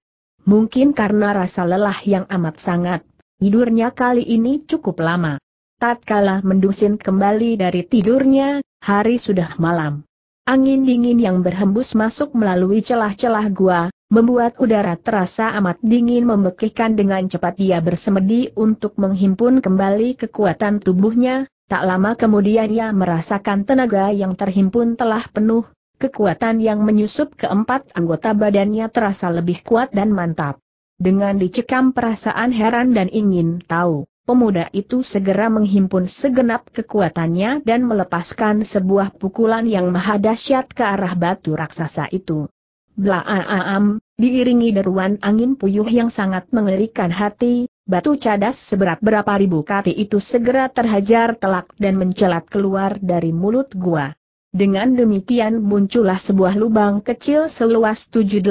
Mungkin karena rasa lelah yang amat sangat, tidurnya kali ini cukup lama. Tatkala mendusin kembali dari tidurnya, hari sudah malam. Angin dingin yang berhembus masuk melalui celah-celah gua, membuat udara terasa amat dingin membekihkan dengan cepat dia bersemedi untuk menghimpun kembali kekuatan tubuhnya, tak lama kemudian ia merasakan tenaga yang terhimpun telah penuh, kekuatan yang menyusup keempat anggota badannya terasa lebih kuat dan mantap. Dengan dicekam perasaan heran dan ingin tahu, pemuda itu segera menghimpun segenap kekuatannya dan melepaskan sebuah pukulan yang maha dahsyat ke arah batu raksasa itu. Blaaam, diiringi deruan angin puyuh yang sangat mengerikan hati, batu cadas seberat berapa ribu kati itu segera terhajar telak dan mencelat keluar dari mulut gua. Dengan demikian muncullah sebuah lubang kecil seluas 78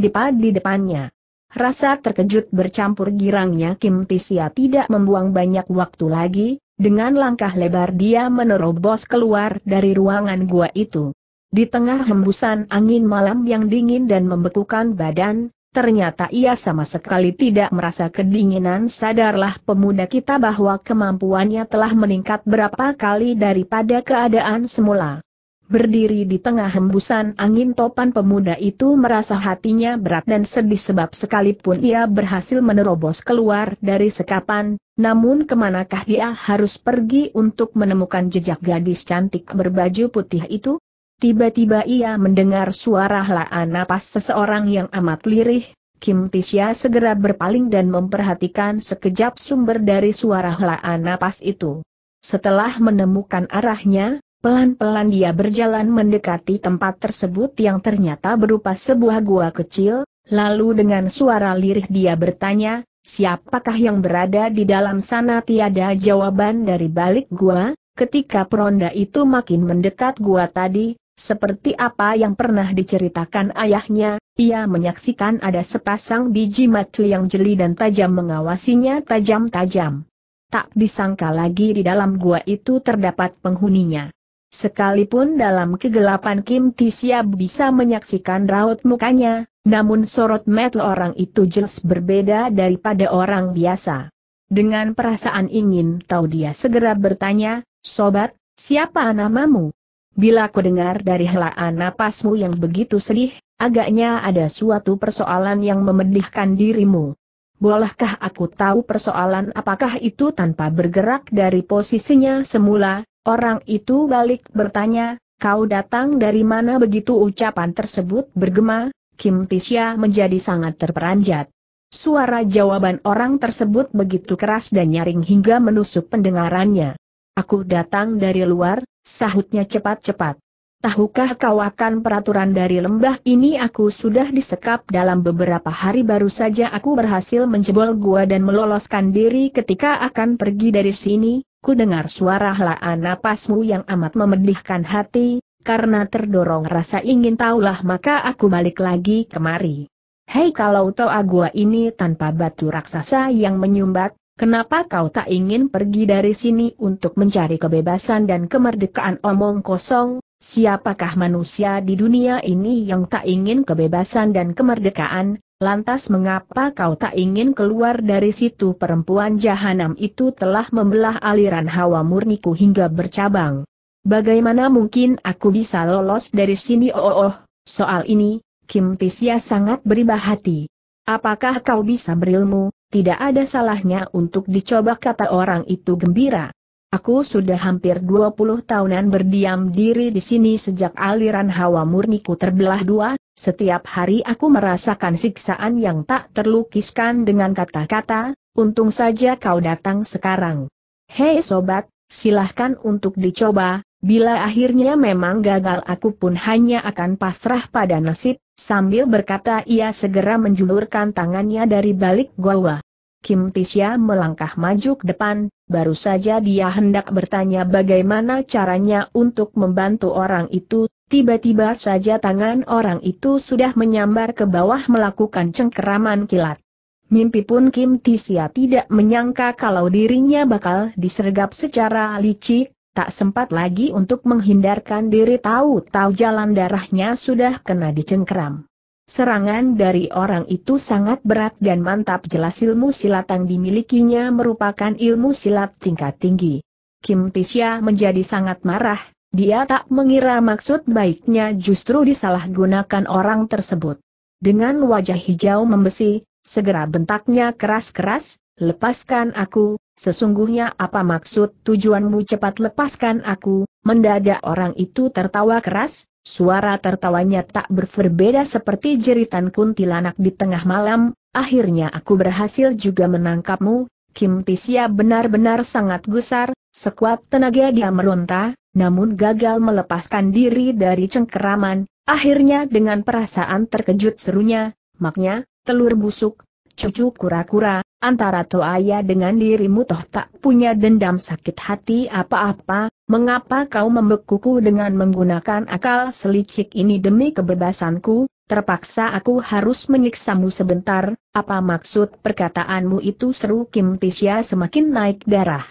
dipa di depannya. Rasa terkejut bercampur girangnya Kim Tisia tidak membuang banyak waktu lagi, dengan langkah lebar dia menerobos keluar dari ruangan gua itu. Di tengah hembusan angin malam yang dingin dan membekukan badan, ternyata ia sama sekali tidak merasa kedinginan sadarlah pemuda kita bahwa kemampuannya telah meningkat berapa kali daripada keadaan semula. Berdiri di tengah hembusan angin topan pemuda itu merasa hatinya berat dan sedih sebab sekalipun ia berhasil menerobos keluar dari sekapan, namun kemanakah dia harus pergi untuk menemukan jejak gadis cantik berbaju putih itu? Tiba-tiba ia mendengar suara helaan napas seseorang yang amat lirih, Kim Tisya segera berpaling dan memperhatikan sekejap sumber dari suara helaan napas itu. Setelah menemukan arahnya, Pelan-pelan dia berjalan mendekati tempat tersebut yang ternyata berupa sebuah gua kecil, lalu dengan suara lirih dia bertanya, siapakah yang berada di dalam sana tiada jawaban dari balik gua, ketika peronda itu makin mendekat gua tadi, seperti apa yang pernah diceritakan ayahnya, ia menyaksikan ada sepasang biji matu yang jeli dan tajam mengawasinya tajam-tajam. Tak disangka lagi di dalam gua itu terdapat penghuninya. Sekalipun dalam kegelapan Kim Tisia bisa menyaksikan raut mukanya, namun sorot mata orang itu jelas berbeda daripada orang biasa. Dengan perasaan ingin tahu dia segera bertanya, Sobat, siapa namamu? Bila ku dengar dari helaan napasmu yang begitu sedih, agaknya ada suatu persoalan yang memedihkan dirimu. Bolehkah aku tahu persoalan apakah itu tanpa bergerak dari posisinya semula, Orang itu balik bertanya, kau datang dari mana begitu ucapan tersebut bergema, Kim Tisya menjadi sangat terperanjat. Suara jawaban orang tersebut begitu keras dan nyaring hingga menusuk pendengarannya. Aku datang dari luar, sahutnya cepat-cepat. Tahukah kau akan peraturan dari lembah ini aku sudah disekap dalam beberapa hari baru saja aku berhasil menjebol gua dan meloloskan diri ketika akan pergi dari sini, Ku dengar suara helaan napasmu yang amat memedihkan hati, karena terdorong rasa ingin tahulah maka aku balik lagi kemari. Hei kalau tau agua ini tanpa batu raksasa yang menyumbat, kenapa kau tak ingin pergi dari sini untuk mencari kebebasan dan kemerdekaan omong kosong, Siapakah manusia di dunia ini yang tak ingin kebebasan dan kemerdekaan, lantas mengapa kau tak ingin keluar dari situ perempuan jahanam itu telah membelah aliran hawa murniku hingga bercabang. Bagaimana mungkin aku bisa lolos dari sini oh oh, oh. soal ini, Kim Tisya sangat beribah hati. Apakah kau bisa berilmu, tidak ada salahnya untuk dicoba kata orang itu gembira. Aku sudah hampir 20 tahunan berdiam diri di sini sejak aliran hawa murniku terbelah dua, setiap hari aku merasakan siksaan yang tak terlukiskan dengan kata-kata, untung saja kau datang sekarang. Hei sobat, silahkan untuk dicoba, bila akhirnya memang gagal aku pun hanya akan pasrah pada nasib, sambil berkata ia segera menjulurkan tangannya dari balik goa. Kim Tisya melangkah maju ke depan, baru saja dia hendak bertanya bagaimana caranya untuk membantu orang itu, tiba-tiba saja tangan orang itu sudah menyambar ke bawah melakukan cengkeraman kilat. Mimpi pun Kim Tisya tidak menyangka kalau dirinya bakal disergap secara licik, tak sempat lagi untuk menghindarkan diri tahu-tahu jalan darahnya sudah kena dicengkeram. Serangan dari orang itu sangat berat dan mantap jelas ilmu silat yang dimilikinya merupakan ilmu silat tingkat tinggi. Kim Tisya menjadi sangat marah, dia tak mengira maksud baiknya justru disalahgunakan orang tersebut. Dengan wajah hijau membesi, segera bentaknya keras-keras, lepaskan aku, sesungguhnya apa maksud tujuanmu cepat lepaskan aku, mendadak orang itu tertawa keras, Suara tertawanya tak berbeda seperti jeritan kuntilanak di tengah malam, akhirnya aku berhasil juga menangkapmu, Kim Tisia benar-benar sangat gusar, sekuat tenaga dia meronta, namun gagal melepaskan diri dari cengkeraman, akhirnya dengan perasaan terkejut serunya, maknya, telur busuk, cucu kura-kura, Antara Toaya dengan dirimu toh tak punya dendam sakit hati apa-apa, mengapa kau membekuku dengan menggunakan akal selicik ini demi kebebasanku, terpaksa aku harus menyiksamu sebentar, apa maksud perkataanmu itu seru Kim Tisya semakin naik darah.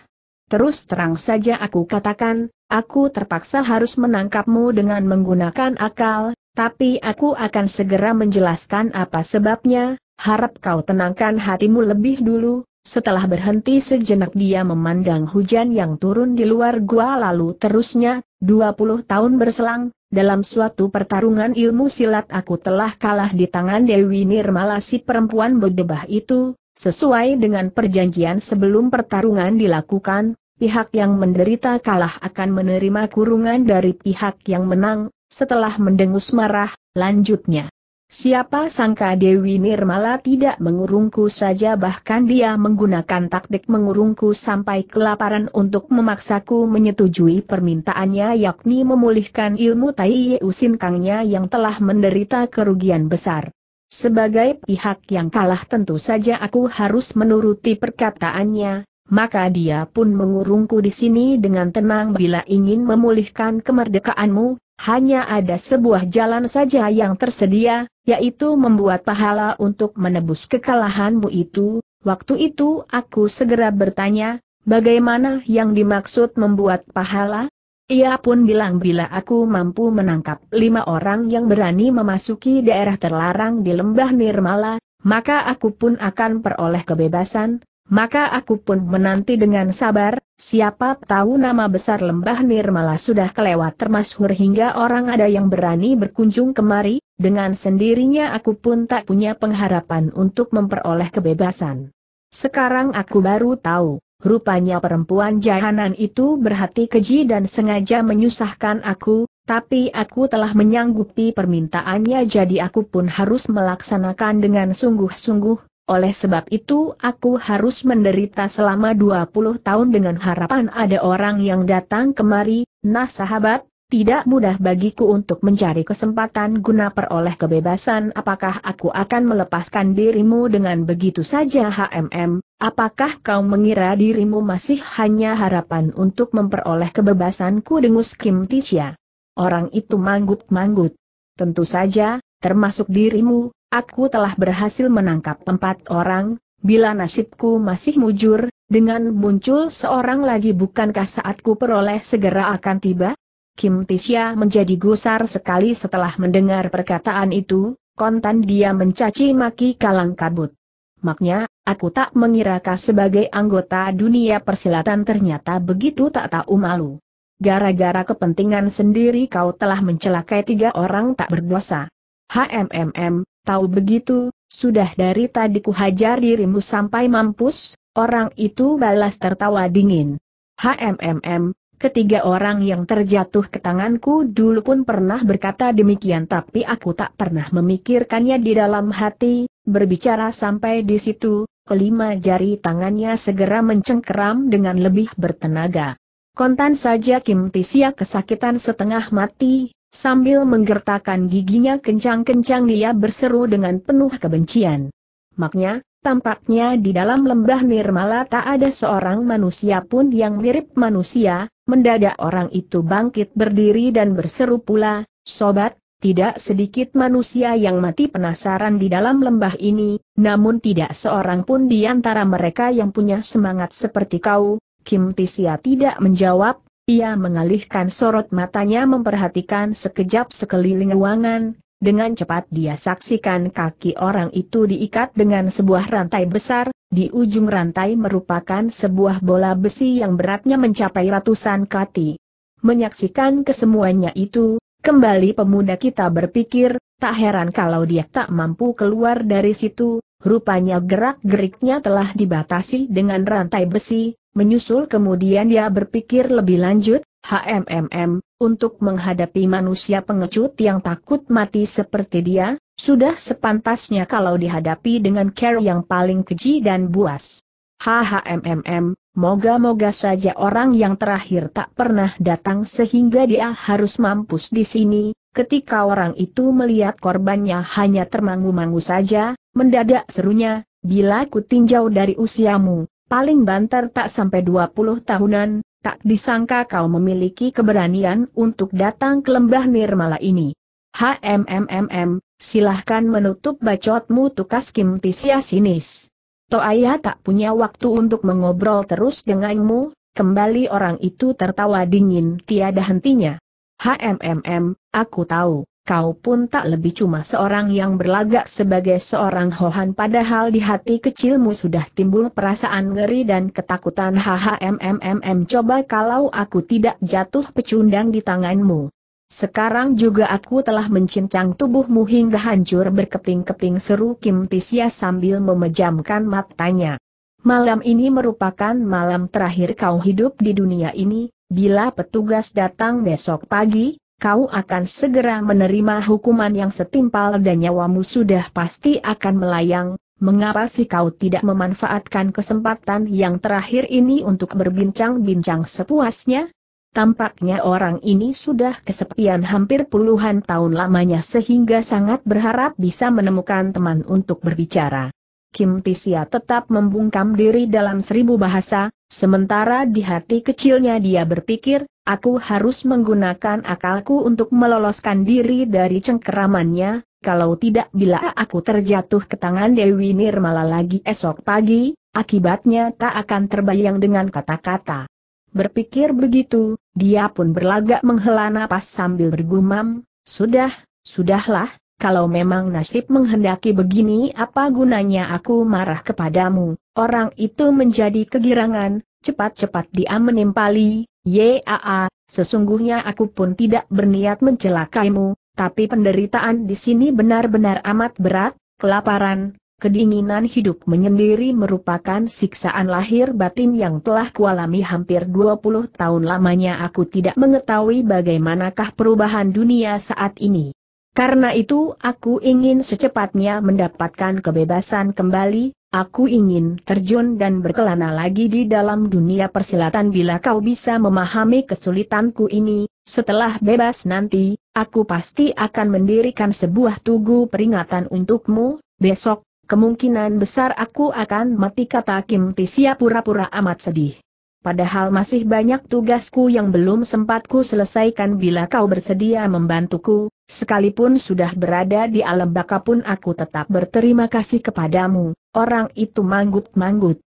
Terus terang saja aku katakan, aku terpaksa harus menangkapmu dengan menggunakan akal, tapi aku akan segera menjelaskan apa sebabnya, Harap kau tenangkan hatimu lebih dulu, setelah berhenti sejenak dia memandang hujan yang turun di luar gua lalu terusnya, 20 tahun berselang, dalam suatu pertarungan ilmu silat aku telah kalah di tangan Dewi Nirmala si perempuan berdebah itu, sesuai dengan perjanjian sebelum pertarungan dilakukan, pihak yang menderita kalah akan menerima kurungan dari pihak yang menang, setelah mendengus marah, lanjutnya. Siapa sangka Dewi Nirmala tidak mengurungku saja bahkan dia menggunakan taktik mengurungku sampai kelaparan untuk memaksaku menyetujui permintaannya yakni memulihkan ilmu Tai Usin Kangnya yang telah menderita kerugian besar. Sebagai pihak yang kalah tentu saja aku harus menuruti perkataannya, maka dia pun mengurungku di sini dengan tenang bila ingin memulihkan kemerdekaanmu, hanya ada sebuah jalan saja yang tersedia, yaitu membuat pahala untuk menebus kekalahanmu itu, waktu itu aku segera bertanya, bagaimana yang dimaksud membuat pahala? Ia pun bilang bila aku mampu menangkap lima orang yang berani memasuki daerah terlarang di lembah Nirmala, maka aku pun akan peroleh kebebasan, maka aku pun menanti dengan sabar, siapa tahu nama besar lembah Nirmala sudah kelewat termasuk hingga orang ada yang berani berkunjung kemari, dengan sendirinya aku pun tak punya pengharapan untuk memperoleh kebebasan. Sekarang aku baru tahu, rupanya perempuan jahanan itu berhati keji dan sengaja menyusahkan aku, tapi aku telah menyanggupi permintaannya jadi aku pun harus melaksanakan dengan sungguh-sungguh, oleh sebab itu aku harus menderita selama 20 tahun dengan harapan ada orang yang datang kemari, nah sahabat, tidak mudah bagiku untuk mencari kesempatan guna peroleh kebebasan apakah aku akan melepaskan dirimu dengan begitu saja HMM, apakah kau mengira dirimu masih hanya harapan untuk memperoleh kebebasanku dengus Kim Tisha. Orang itu manggut-manggut. Tentu saja, termasuk dirimu, Aku telah berhasil menangkap empat orang, bila nasibku masih mujur, dengan muncul seorang lagi bukankah saatku peroleh segera akan tiba? Kim Tisya menjadi gusar sekali setelah mendengar perkataan itu, kontan dia mencaci maki kalang kabut. Maknya, aku tak mengira kau sebagai anggota dunia persilatan ternyata begitu tak tahu malu. Gara-gara kepentingan sendiri kau telah mencelakai tiga orang tak berdosa. HMMM, Tahu begitu, sudah dari tadi kuhajar dirimu sampai mampus, orang itu balas tertawa dingin. HMMM, ketiga orang yang terjatuh ke tanganku dulu pun pernah berkata demikian tapi aku tak pernah memikirkannya di dalam hati, berbicara sampai di situ, kelima jari tangannya segera mencengkeram dengan lebih bertenaga. Kontan saja Kim Tisia kesakitan setengah mati, Sambil menggertakkan giginya kencang-kencang dia berseru dengan penuh kebencian. Maknya, tampaknya di dalam lembah Nirmala tak ada seorang manusia pun yang mirip manusia, mendadak orang itu bangkit berdiri dan berseru pula, Sobat, tidak sedikit manusia yang mati penasaran di dalam lembah ini, namun tidak seorang pun di antara mereka yang punya semangat seperti kau, Kim Tisia tidak menjawab, ia mengalihkan sorot matanya memperhatikan sekejap sekeliling ruangan, dengan cepat dia saksikan kaki orang itu diikat dengan sebuah rantai besar, di ujung rantai merupakan sebuah bola besi yang beratnya mencapai ratusan kati. Menyaksikan kesemuanya itu, kembali pemuda kita berpikir, tak heran kalau dia tak mampu keluar dari situ, rupanya gerak-geriknya telah dibatasi dengan rantai besi, Menyusul kemudian dia berpikir lebih lanjut, hmm, untuk menghadapi manusia pengecut yang takut mati seperti dia, sudah sepantasnya kalau dihadapi dengan care yang paling keji dan buas. hmm, moga-moga saja orang yang terakhir tak pernah datang sehingga dia harus mampus di sini, ketika orang itu melihat korbannya hanya termangu-mangu saja, mendadak serunya, bila ku tinjau dari usiamu, paling banter tak sampai 20 tahunan, tak disangka kau memiliki keberanian untuk datang ke lembah Nirmala ini. HMMMM, silahkan menutup bacotmu tukas Kim Tisya sinis. Toaya tak punya waktu untuk mengobrol terus denganmu, kembali orang itu tertawa dingin tiada hentinya. HMMM, aku tahu kau pun tak lebih cuma seorang yang berlagak sebagai seorang Hohan padahal di hati kecilmu sudah timbul perasaan ngeri dan ketakutan HHMMMM coba kalau aku tidak jatuh pecundang di tanganmu. Sekarang juga aku telah mencincang tubuhmu hingga hancur berkeping-keping seru Kim Tisya sambil memejamkan matanya. Malam ini merupakan malam terakhir kau hidup di dunia ini, bila petugas datang besok pagi, kau akan segera menerima hukuman yang setimpal dan nyawamu sudah pasti akan melayang, mengapa sih kau tidak memanfaatkan kesempatan yang terakhir ini untuk berbincang-bincang sepuasnya? Tampaknya orang ini sudah kesepian hampir puluhan tahun lamanya sehingga sangat berharap bisa menemukan teman untuk berbicara. Kim Tisia tetap membungkam diri dalam seribu bahasa, Sementara di hati kecilnya dia berpikir, aku harus menggunakan akalku untuk meloloskan diri dari cengkeramannya, kalau tidak bila aku terjatuh ke tangan Dewi Nirmala lagi esok pagi, akibatnya tak akan terbayang dengan kata-kata. Berpikir begitu, dia pun berlagak menghela napas sambil bergumam, sudah, sudahlah, kalau memang nasib menghendaki begini apa gunanya aku marah kepadamu, orang itu menjadi kegirangan, cepat-cepat dia menimpali, yaa, sesungguhnya aku pun tidak berniat mencelakaimu, tapi penderitaan di sini benar-benar amat berat, kelaparan, kedinginan hidup menyendiri merupakan siksaan lahir batin yang telah kualami hampir 20 tahun lamanya aku tidak mengetahui bagaimanakah perubahan dunia saat ini. Karena itu aku ingin secepatnya mendapatkan kebebasan kembali, aku ingin terjun dan berkelana lagi di dalam dunia persilatan bila kau bisa memahami kesulitanku ini, setelah bebas nanti, aku pasti akan mendirikan sebuah tugu peringatan untukmu, besok, kemungkinan besar aku akan mati kata Kim Tisia pura-pura amat sedih. Padahal masih banyak tugasku yang belum sempatku selesaikan bila kau bersedia membantuku, Sekalipun sudah berada di alam baka pun aku tetap berterima kasih kepadamu, orang itu manggut-manggut.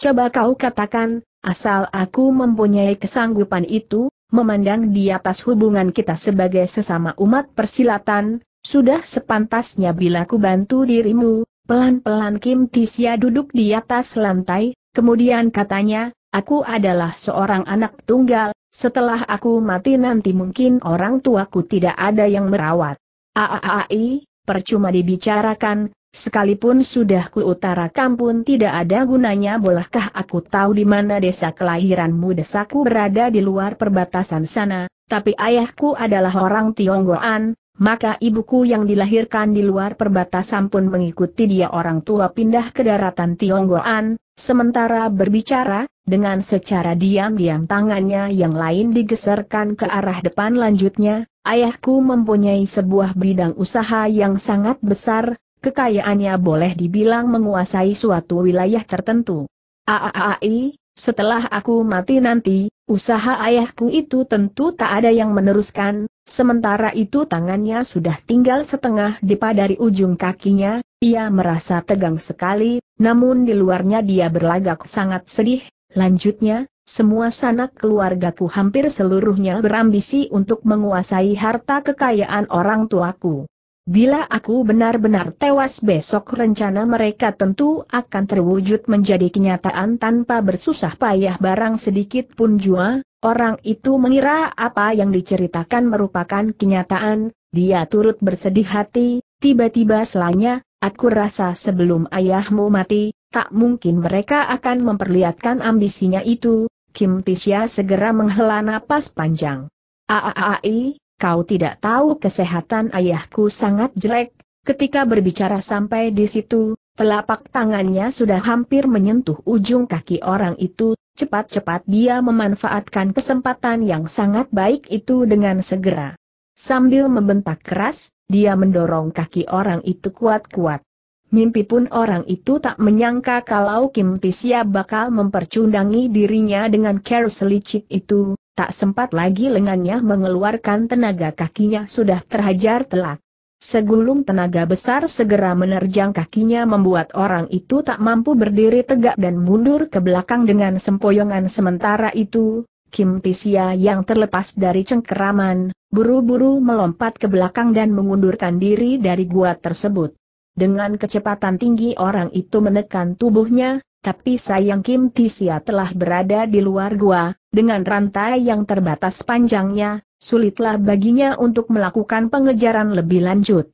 Coba kau katakan, asal aku mempunyai kesanggupan itu, memandang di atas hubungan kita sebagai sesama umat persilatan, sudah sepantasnya bila ku bantu dirimu, pelan-pelan Kim Tisya duduk di atas lantai, kemudian katanya, aku adalah seorang anak tunggal, setelah aku mati nanti mungkin orang tuaku tidak ada yang merawat. Aaai, percuma dibicarakan, sekalipun sudah ku utarakan pun tidak ada gunanya bolehkah aku tahu di mana desa kelahiranmu desaku berada di luar perbatasan sana, tapi ayahku adalah orang Tionggoan, maka ibuku yang dilahirkan di luar perbatasan pun mengikuti dia orang tua pindah ke daratan Tionggoan, sementara berbicara, dengan secara diam-diam tangannya yang lain digeserkan ke arah depan lanjutnya, ayahku mempunyai sebuah bidang usaha yang sangat besar, kekayaannya boleh dibilang menguasai suatu wilayah tertentu. Aaai, setelah aku mati nanti, usaha ayahku itu tentu tak ada yang meneruskan, Sementara itu tangannya sudah tinggal setengah depa dari ujung kakinya, ia merasa tegang sekali, namun di luarnya dia berlagak sangat sedih. Lanjutnya, semua sanak keluargaku hampir seluruhnya berambisi untuk menguasai harta kekayaan orang tuaku. Bila aku benar-benar tewas besok rencana mereka tentu akan terwujud menjadi kenyataan tanpa bersusah payah barang sedikit pun jua, Orang itu mengira apa yang diceritakan merupakan kenyataan, dia turut bersedih hati, tiba-tiba selanya, aku rasa sebelum ayahmu mati, tak mungkin mereka akan memperlihatkan ambisinya itu, Kim Tisya segera menghela napas panjang. Aaai, kau tidak tahu kesehatan ayahku sangat jelek, ketika berbicara sampai di situ, Telapak tangannya sudah hampir menyentuh ujung kaki orang itu, cepat-cepat dia memanfaatkan kesempatan yang sangat baik itu dengan segera. Sambil membentak keras, dia mendorong kaki orang itu kuat-kuat. Mimpi pun orang itu tak menyangka kalau Kim Tisya bakal mempercundangi dirinya dengan care selicik itu, tak sempat lagi lengannya mengeluarkan tenaga kakinya sudah terhajar telak. Segulung tenaga besar segera menerjang kakinya membuat orang itu tak mampu berdiri tegak dan mundur ke belakang dengan sempoyongan sementara itu, Kim Tisia yang terlepas dari cengkeraman, buru-buru melompat ke belakang dan mengundurkan diri dari gua tersebut. Dengan kecepatan tinggi orang itu menekan tubuhnya, tapi sayang Kim Tisia telah berada di luar gua, dengan rantai yang terbatas panjangnya, sulitlah baginya untuk melakukan pengejaran lebih lanjut.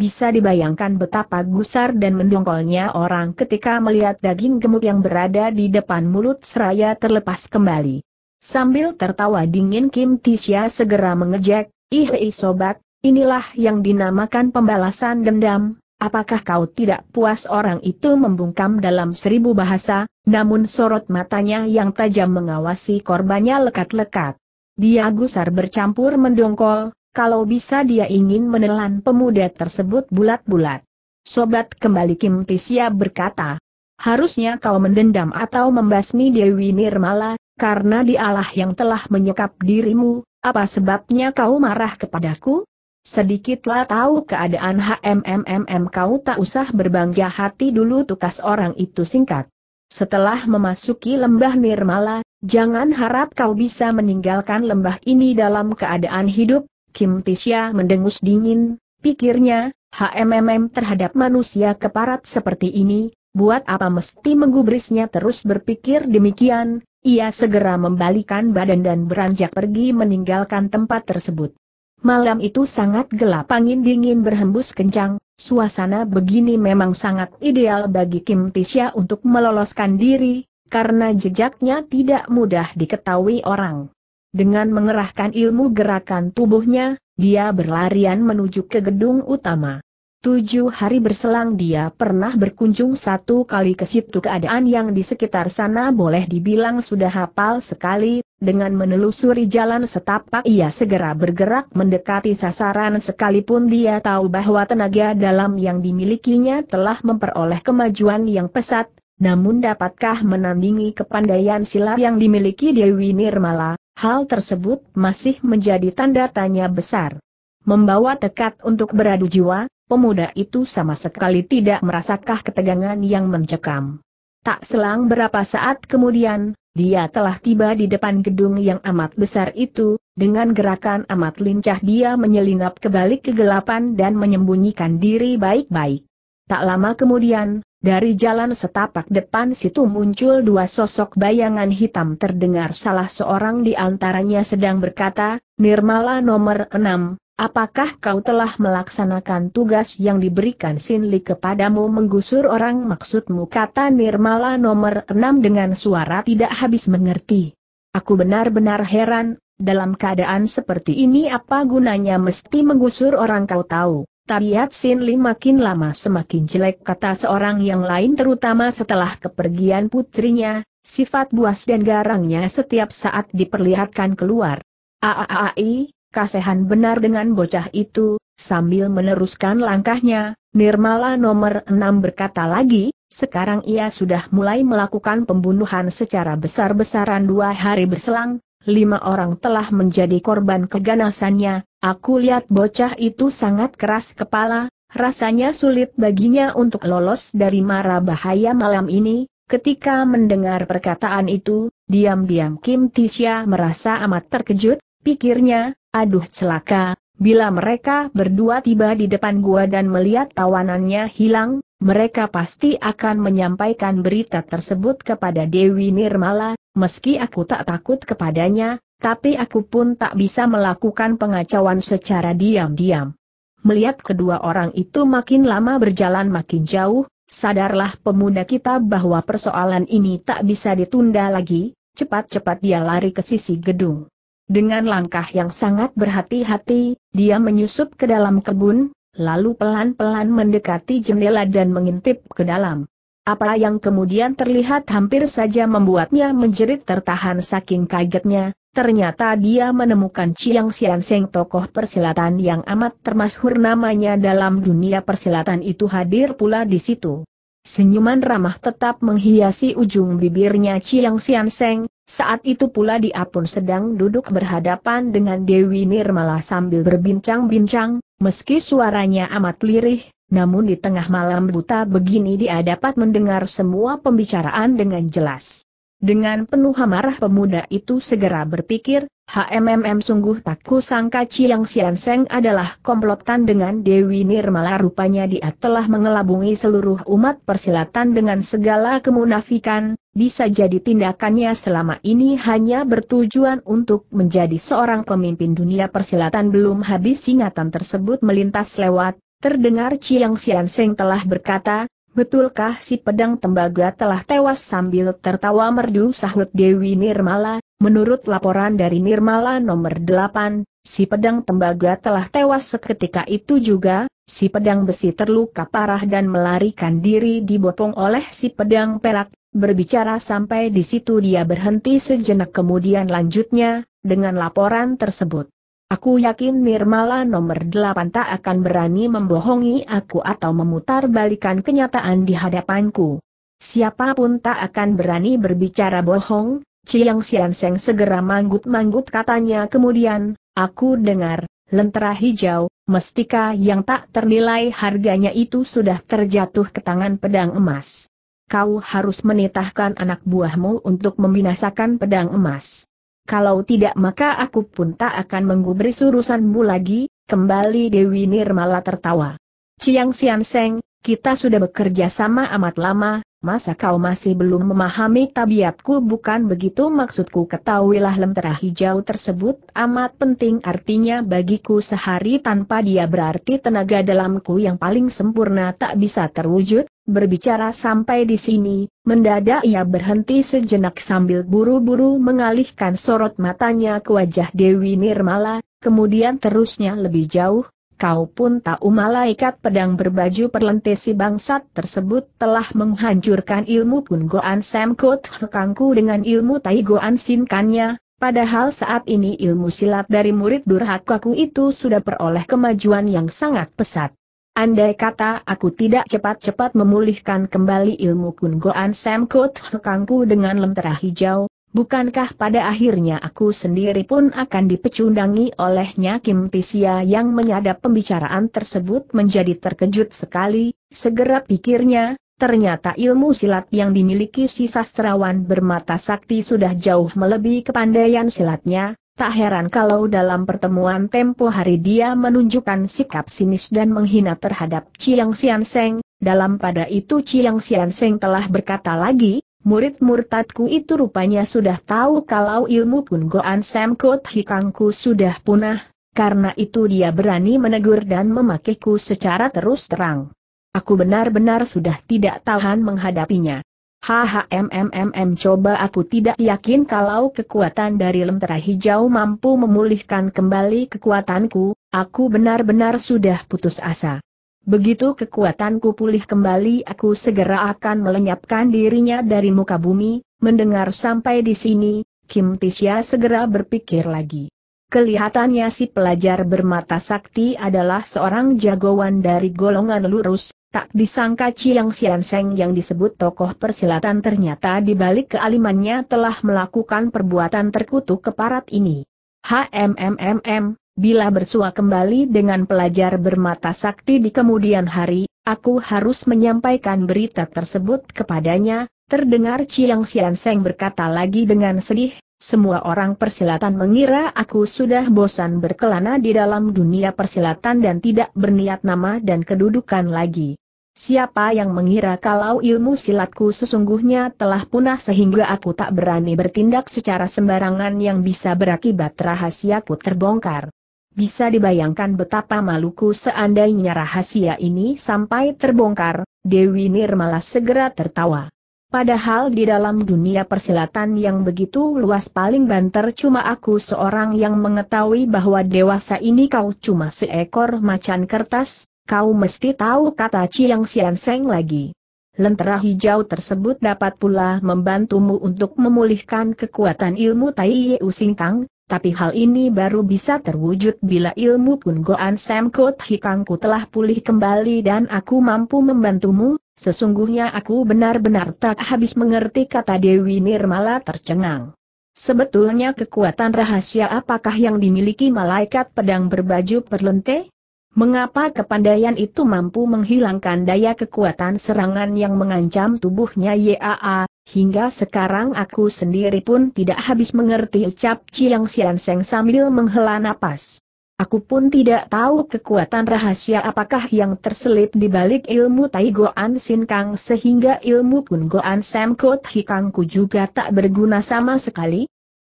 Bisa dibayangkan betapa gusar dan mendongkolnya orang ketika melihat daging gemuk yang berada di depan mulut seraya terlepas kembali. Sambil tertawa dingin Kim Tisya segera mengejek, Ih sobat, inilah yang dinamakan pembalasan dendam, apakah kau tidak puas orang itu membungkam dalam seribu bahasa, namun sorot matanya yang tajam mengawasi korbannya lekat-lekat. Dia gusar bercampur mendongkol, kalau bisa dia ingin menelan pemuda tersebut bulat-bulat. Sobat kembali Kim Tisya berkata, harusnya kau mendendam atau membasmi Dewi Nirmala, karena dialah yang telah menyekap dirimu, apa sebabnya kau marah kepadaku? Sedikitlah tahu keadaan hmmm, kau tak usah berbangga hati dulu tukas orang itu singkat. Setelah memasuki lembah Nirmala, Jangan harap kau bisa meninggalkan lembah ini dalam keadaan hidup, Kim Tisya mendengus dingin, pikirnya, HMMM terhadap manusia keparat seperti ini, buat apa mesti menggubrisnya terus berpikir demikian, ia segera membalikan badan dan beranjak pergi meninggalkan tempat tersebut. Malam itu sangat gelap angin dingin berhembus kencang, suasana begini memang sangat ideal bagi Kim Tisha untuk meloloskan diri, karena jejaknya tidak mudah diketahui orang. Dengan mengerahkan ilmu gerakan tubuhnya, dia berlarian menuju ke gedung utama. Tujuh hari berselang dia pernah berkunjung satu kali ke situ keadaan yang di sekitar sana boleh dibilang sudah hafal sekali, dengan menelusuri jalan setapak ia segera bergerak mendekati sasaran sekalipun dia tahu bahwa tenaga dalam yang dimilikinya telah memperoleh kemajuan yang pesat, namun dapatkah menandingi kepandaian silat yang dimiliki Dewi Nirmala? Hal tersebut masih menjadi tanda tanya besar. Membawa tekad untuk beradu jiwa, pemuda itu sama sekali tidak merasakah ketegangan yang mencekam. Tak selang berapa saat kemudian, dia telah tiba di depan gedung yang amat besar itu, dengan gerakan amat lincah dia menyelinap ke kegelapan dan menyembunyikan diri baik-baik. Tak lama kemudian, dari jalan setapak depan situ muncul dua sosok bayangan hitam terdengar salah seorang di antaranya sedang berkata, Nirmala nomor enam, apakah kau telah melaksanakan tugas yang diberikan Sinli kepadamu menggusur orang maksudmu kata Nirmala nomor enam dengan suara tidak habis mengerti. Aku benar-benar heran, dalam keadaan seperti ini apa gunanya mesti menggusur orang kau tahu. Tabiat Sin Lim makin lama semakin jelek kata seorang yang lain terutama setelah kepergian putrinya, sifat buas dan garangnya setiap saat diperlihatkan keluar. Aaai, kasihan benar dengan bocah itu, sambil meneruskan langkahnya, Nirmala nomor 6 berkata lagi, sekarang ia sudah mulai melakukan pembunuhan secara besar-besaran dua hari berselang, lima orang telah menjadi korban keganasannya, Aku lihat bocah itu sangat keras kepala, rasanya sulit baginya untuk lolos dari mara bahaya malam ini. Ketika mendengar perkataan itu, diam-diam Kim Tisha merasa amat terkejut, pikirnya, aduh celaka, bila mereka berdua tiba di depan gua dan melihat tawanannya hilang, mereka pasti akan menyampaikan berita tersebut kepada Dewi Nirmala, meski aku tak takut kepadanya, tapi aku pun tak bisa melakukan pengacauan secara diam-diam. Melihat kedua orang itu makin lama berjalan makin jauh, sadarlah pemuda kita bahwa persoalan ini tak bisa ditunda lagi, cepat-cepat dia lari ke sisi gedung. Dengan langkah yang sangat berhati-hati, dia menyusup ke dalam kebun, lalu pelan-pelan mendekati jendela dan mengintip ke dalam. Apa yang kemudian terlihat hampir saja membuatnya menjerit tertahan saking kagetnya, ternyata dia menemukan Chiang Sian Seng tokoh persilatan yang amat termasuk namanya dalam dunia persilatan itu hadir pula di situ. Senyuman ramah tetap menghiasi ujung bibirnya Chiang Sian Seng, saat itu pula dia pun sedang duduk berhadapan dengan Dewi Nirmala sambil berbincang-bincang, meski suaranya amat lirih, namun di tengah malam buta begini dia dapat mendengar semua pembicaraan dengan jelas. Dengan penuh amarah pemuda itu segera berpikir, HMMM sungguh tak kusangka Chiang Sian Seng adalah komplotan dengan Dewi Nirmala rupanya dia telah mengelabungi seluruh umat persilatan dengan segala kemunafikan, bisa jadi tindakannya selama ini hanya bertujuan untuk menjadi seorang pemimpin dunia persilatan belum habis ingatan tersebut melintas lewat, Terdengar Chiang Xian Seng telah berkata, betulkah si pedang tembaga telah tewas sambil tertawa merdu sahut Dewi Nirmala, menurut laporan dari Nirmala nomor 8, si pedang tembaga telah tewas seketika itu juga, si pedang besi terluka parah dan melarikan diri dibopong oleh si pedang perak, berbicara sampai di situ dia berhenti sejenak kemudian lanjutnya, dengan laporan tersebut. Aku yakin Nirmala nomor delapan tak akan berani membohongi aku atau memutar balikan kenyataan di hadapanku. Siapapun tak akan berani berbicara bohong, Ciang Sian Seng segera manggut-manggut katanya kemudian, aku dengar, lentera hijau, mestika yang tak ternilai harganya itu sudah terjatuh ke tangan pedang emas. Kau harus menitahkan anak buahmu untuk membinasakan pedang emas kalau tidak maka aku pun tak akan menggubris urusanmu lagi, kembali Dewi Nirmala tertawa. Ciang Sian Seng, kita sudah bekerja sama amat lama, masa kau masih belum memahami tabiatku bukan begitu maksudku ketahuilah lentera hijau tersebut amat penting artinya bagiku sehari tanpa dia berarti tenaga dalamku yang paling sempurna tak bisa terwujud, Berbicara sampai di sini, mendadak ia berhenti sejenak sambil buru-buru mengalihkan sorot matanya ke wajah Dewi Nirmala, kemudian terusnya lebih jauh, kau pun tahu malaikat pedang berbaju perlentesi bangsat tersebut telah menghancurkan ilmu Kun Goan Sam Kut Hekangku dengan ilmu Tai Goan Sinkannya, padahal saat ini ilmu silat dari murid durhakaku itu sudah peroleh kemajuan yang sangat pesat. Andai kata aku tidak cepat-cepat memulihkan kembali ilmu Goan Sam Kut Hekangku dengan lentera hijau, bukankah pada akhirnya aku sendiri pun akan dipecundangi olehnya Kim Tisia yang menyadap pembicaraan tersebut menjadi terkejut sekali, segera pikirnya, ternyata ilmu silat yang dimiliki si sastrawan bermata sakti sudah jauh melebihi kepandaian silatnya, Tak heran kalau dalam pertemuan tempo hari dia menunjukkan sikap sinis dan menghina terhadap Chiang Sian Seng, dalam pada itu Chiang Sian Seng telah berkata lagi, murid murtadku itu rupanya sudah tahu kalau ilmu Kun Goan Sam Kut Hikangku sudah punah, karena itu dia berani menegur dan memakiku secara terus terang. Aku benar-benar sudah tidak tahan menghadapinya. HHMMMM coba aku tidak yakin kalau kekuatan dari lentera hijau mampu memulihkan kembali kekuatanku, aku benar-benar sudah putus asa. Begitu kekuatanku pulih kembali aku segera akan melenyapkan dirinya dari muka bumi, mendengar sampai di sini, Kim Tisya segera berpikir lagi. Kelihatannya si pelajar bermata sakti adalah seorang jagoan dari golongan lurus, Tak disangka Chiang Xian Seng yang disebut tokoh persilatan ternyata di balik kealimannya telah melakukan perbuatan terkutuk keparat ini. HMMMM, bila bersua kembali dengan pelajar bermata sakti di kemudian hari, aku harus menyampaikan berita tersebut kepadanya, Terdengar Chiang Sian Seng berkata lagi dengan sedih, semua orang persilatan mengira aku sudah bosan berkelana di dalam dunia persilatan dan tidak berniat nama dan kedudukan lagi. Siapa yang mengira kalau ilmu silatku sesungguhnya telah punah sehingga aku tak berani bertindak secara sembarangan yang bisa berakibat rahasiaku terbongkar. Bisa dibayangkan betapa maluku seandainya rahasia ini sampai terbongkar, Dewi Nirmala segera tertawa. Padahal di dalam dunia persilatan yang begitu luas paling banter cuma aku seorang yang mengetahui bahwa dewasa ini kau cuma seekor macan kertas, kau mesti tahu kata Ciang Sian Seng lagi. Lentera hijau tersebut dapat pula membantumu untuk memulihkan kekuatan ilmu Tai Yeu Singkang, tapi hal ini baru bisa terwujud bila ilmu Kun Goan Sam Hikangku telah pulih kembali dan aku mampu membantumu, sesungguhnya aku benar-benar tak habis mengerti kata Dewi Nirmala tercengang. Sebetulnya kekuatan rahasia apakah yang dimiliki malaikat pedang berbaju perlente? Mengapa kepandaian itu mampu menghilangkan daya kekuatan serangan yang mengancam tubuhnya Yaa, hingga sekarang aku sendiri pun tidak habis mengerti ucap Chiang Sian Seng sambil menghela napas. Aku pun tidak tahu kekuatan rahasia apakah yang terselip di balik ilmu Tai Goan Sin Kang sehingga ilmu Kun Goan Sam Kot Hikangku juga tak berguna sama sekali,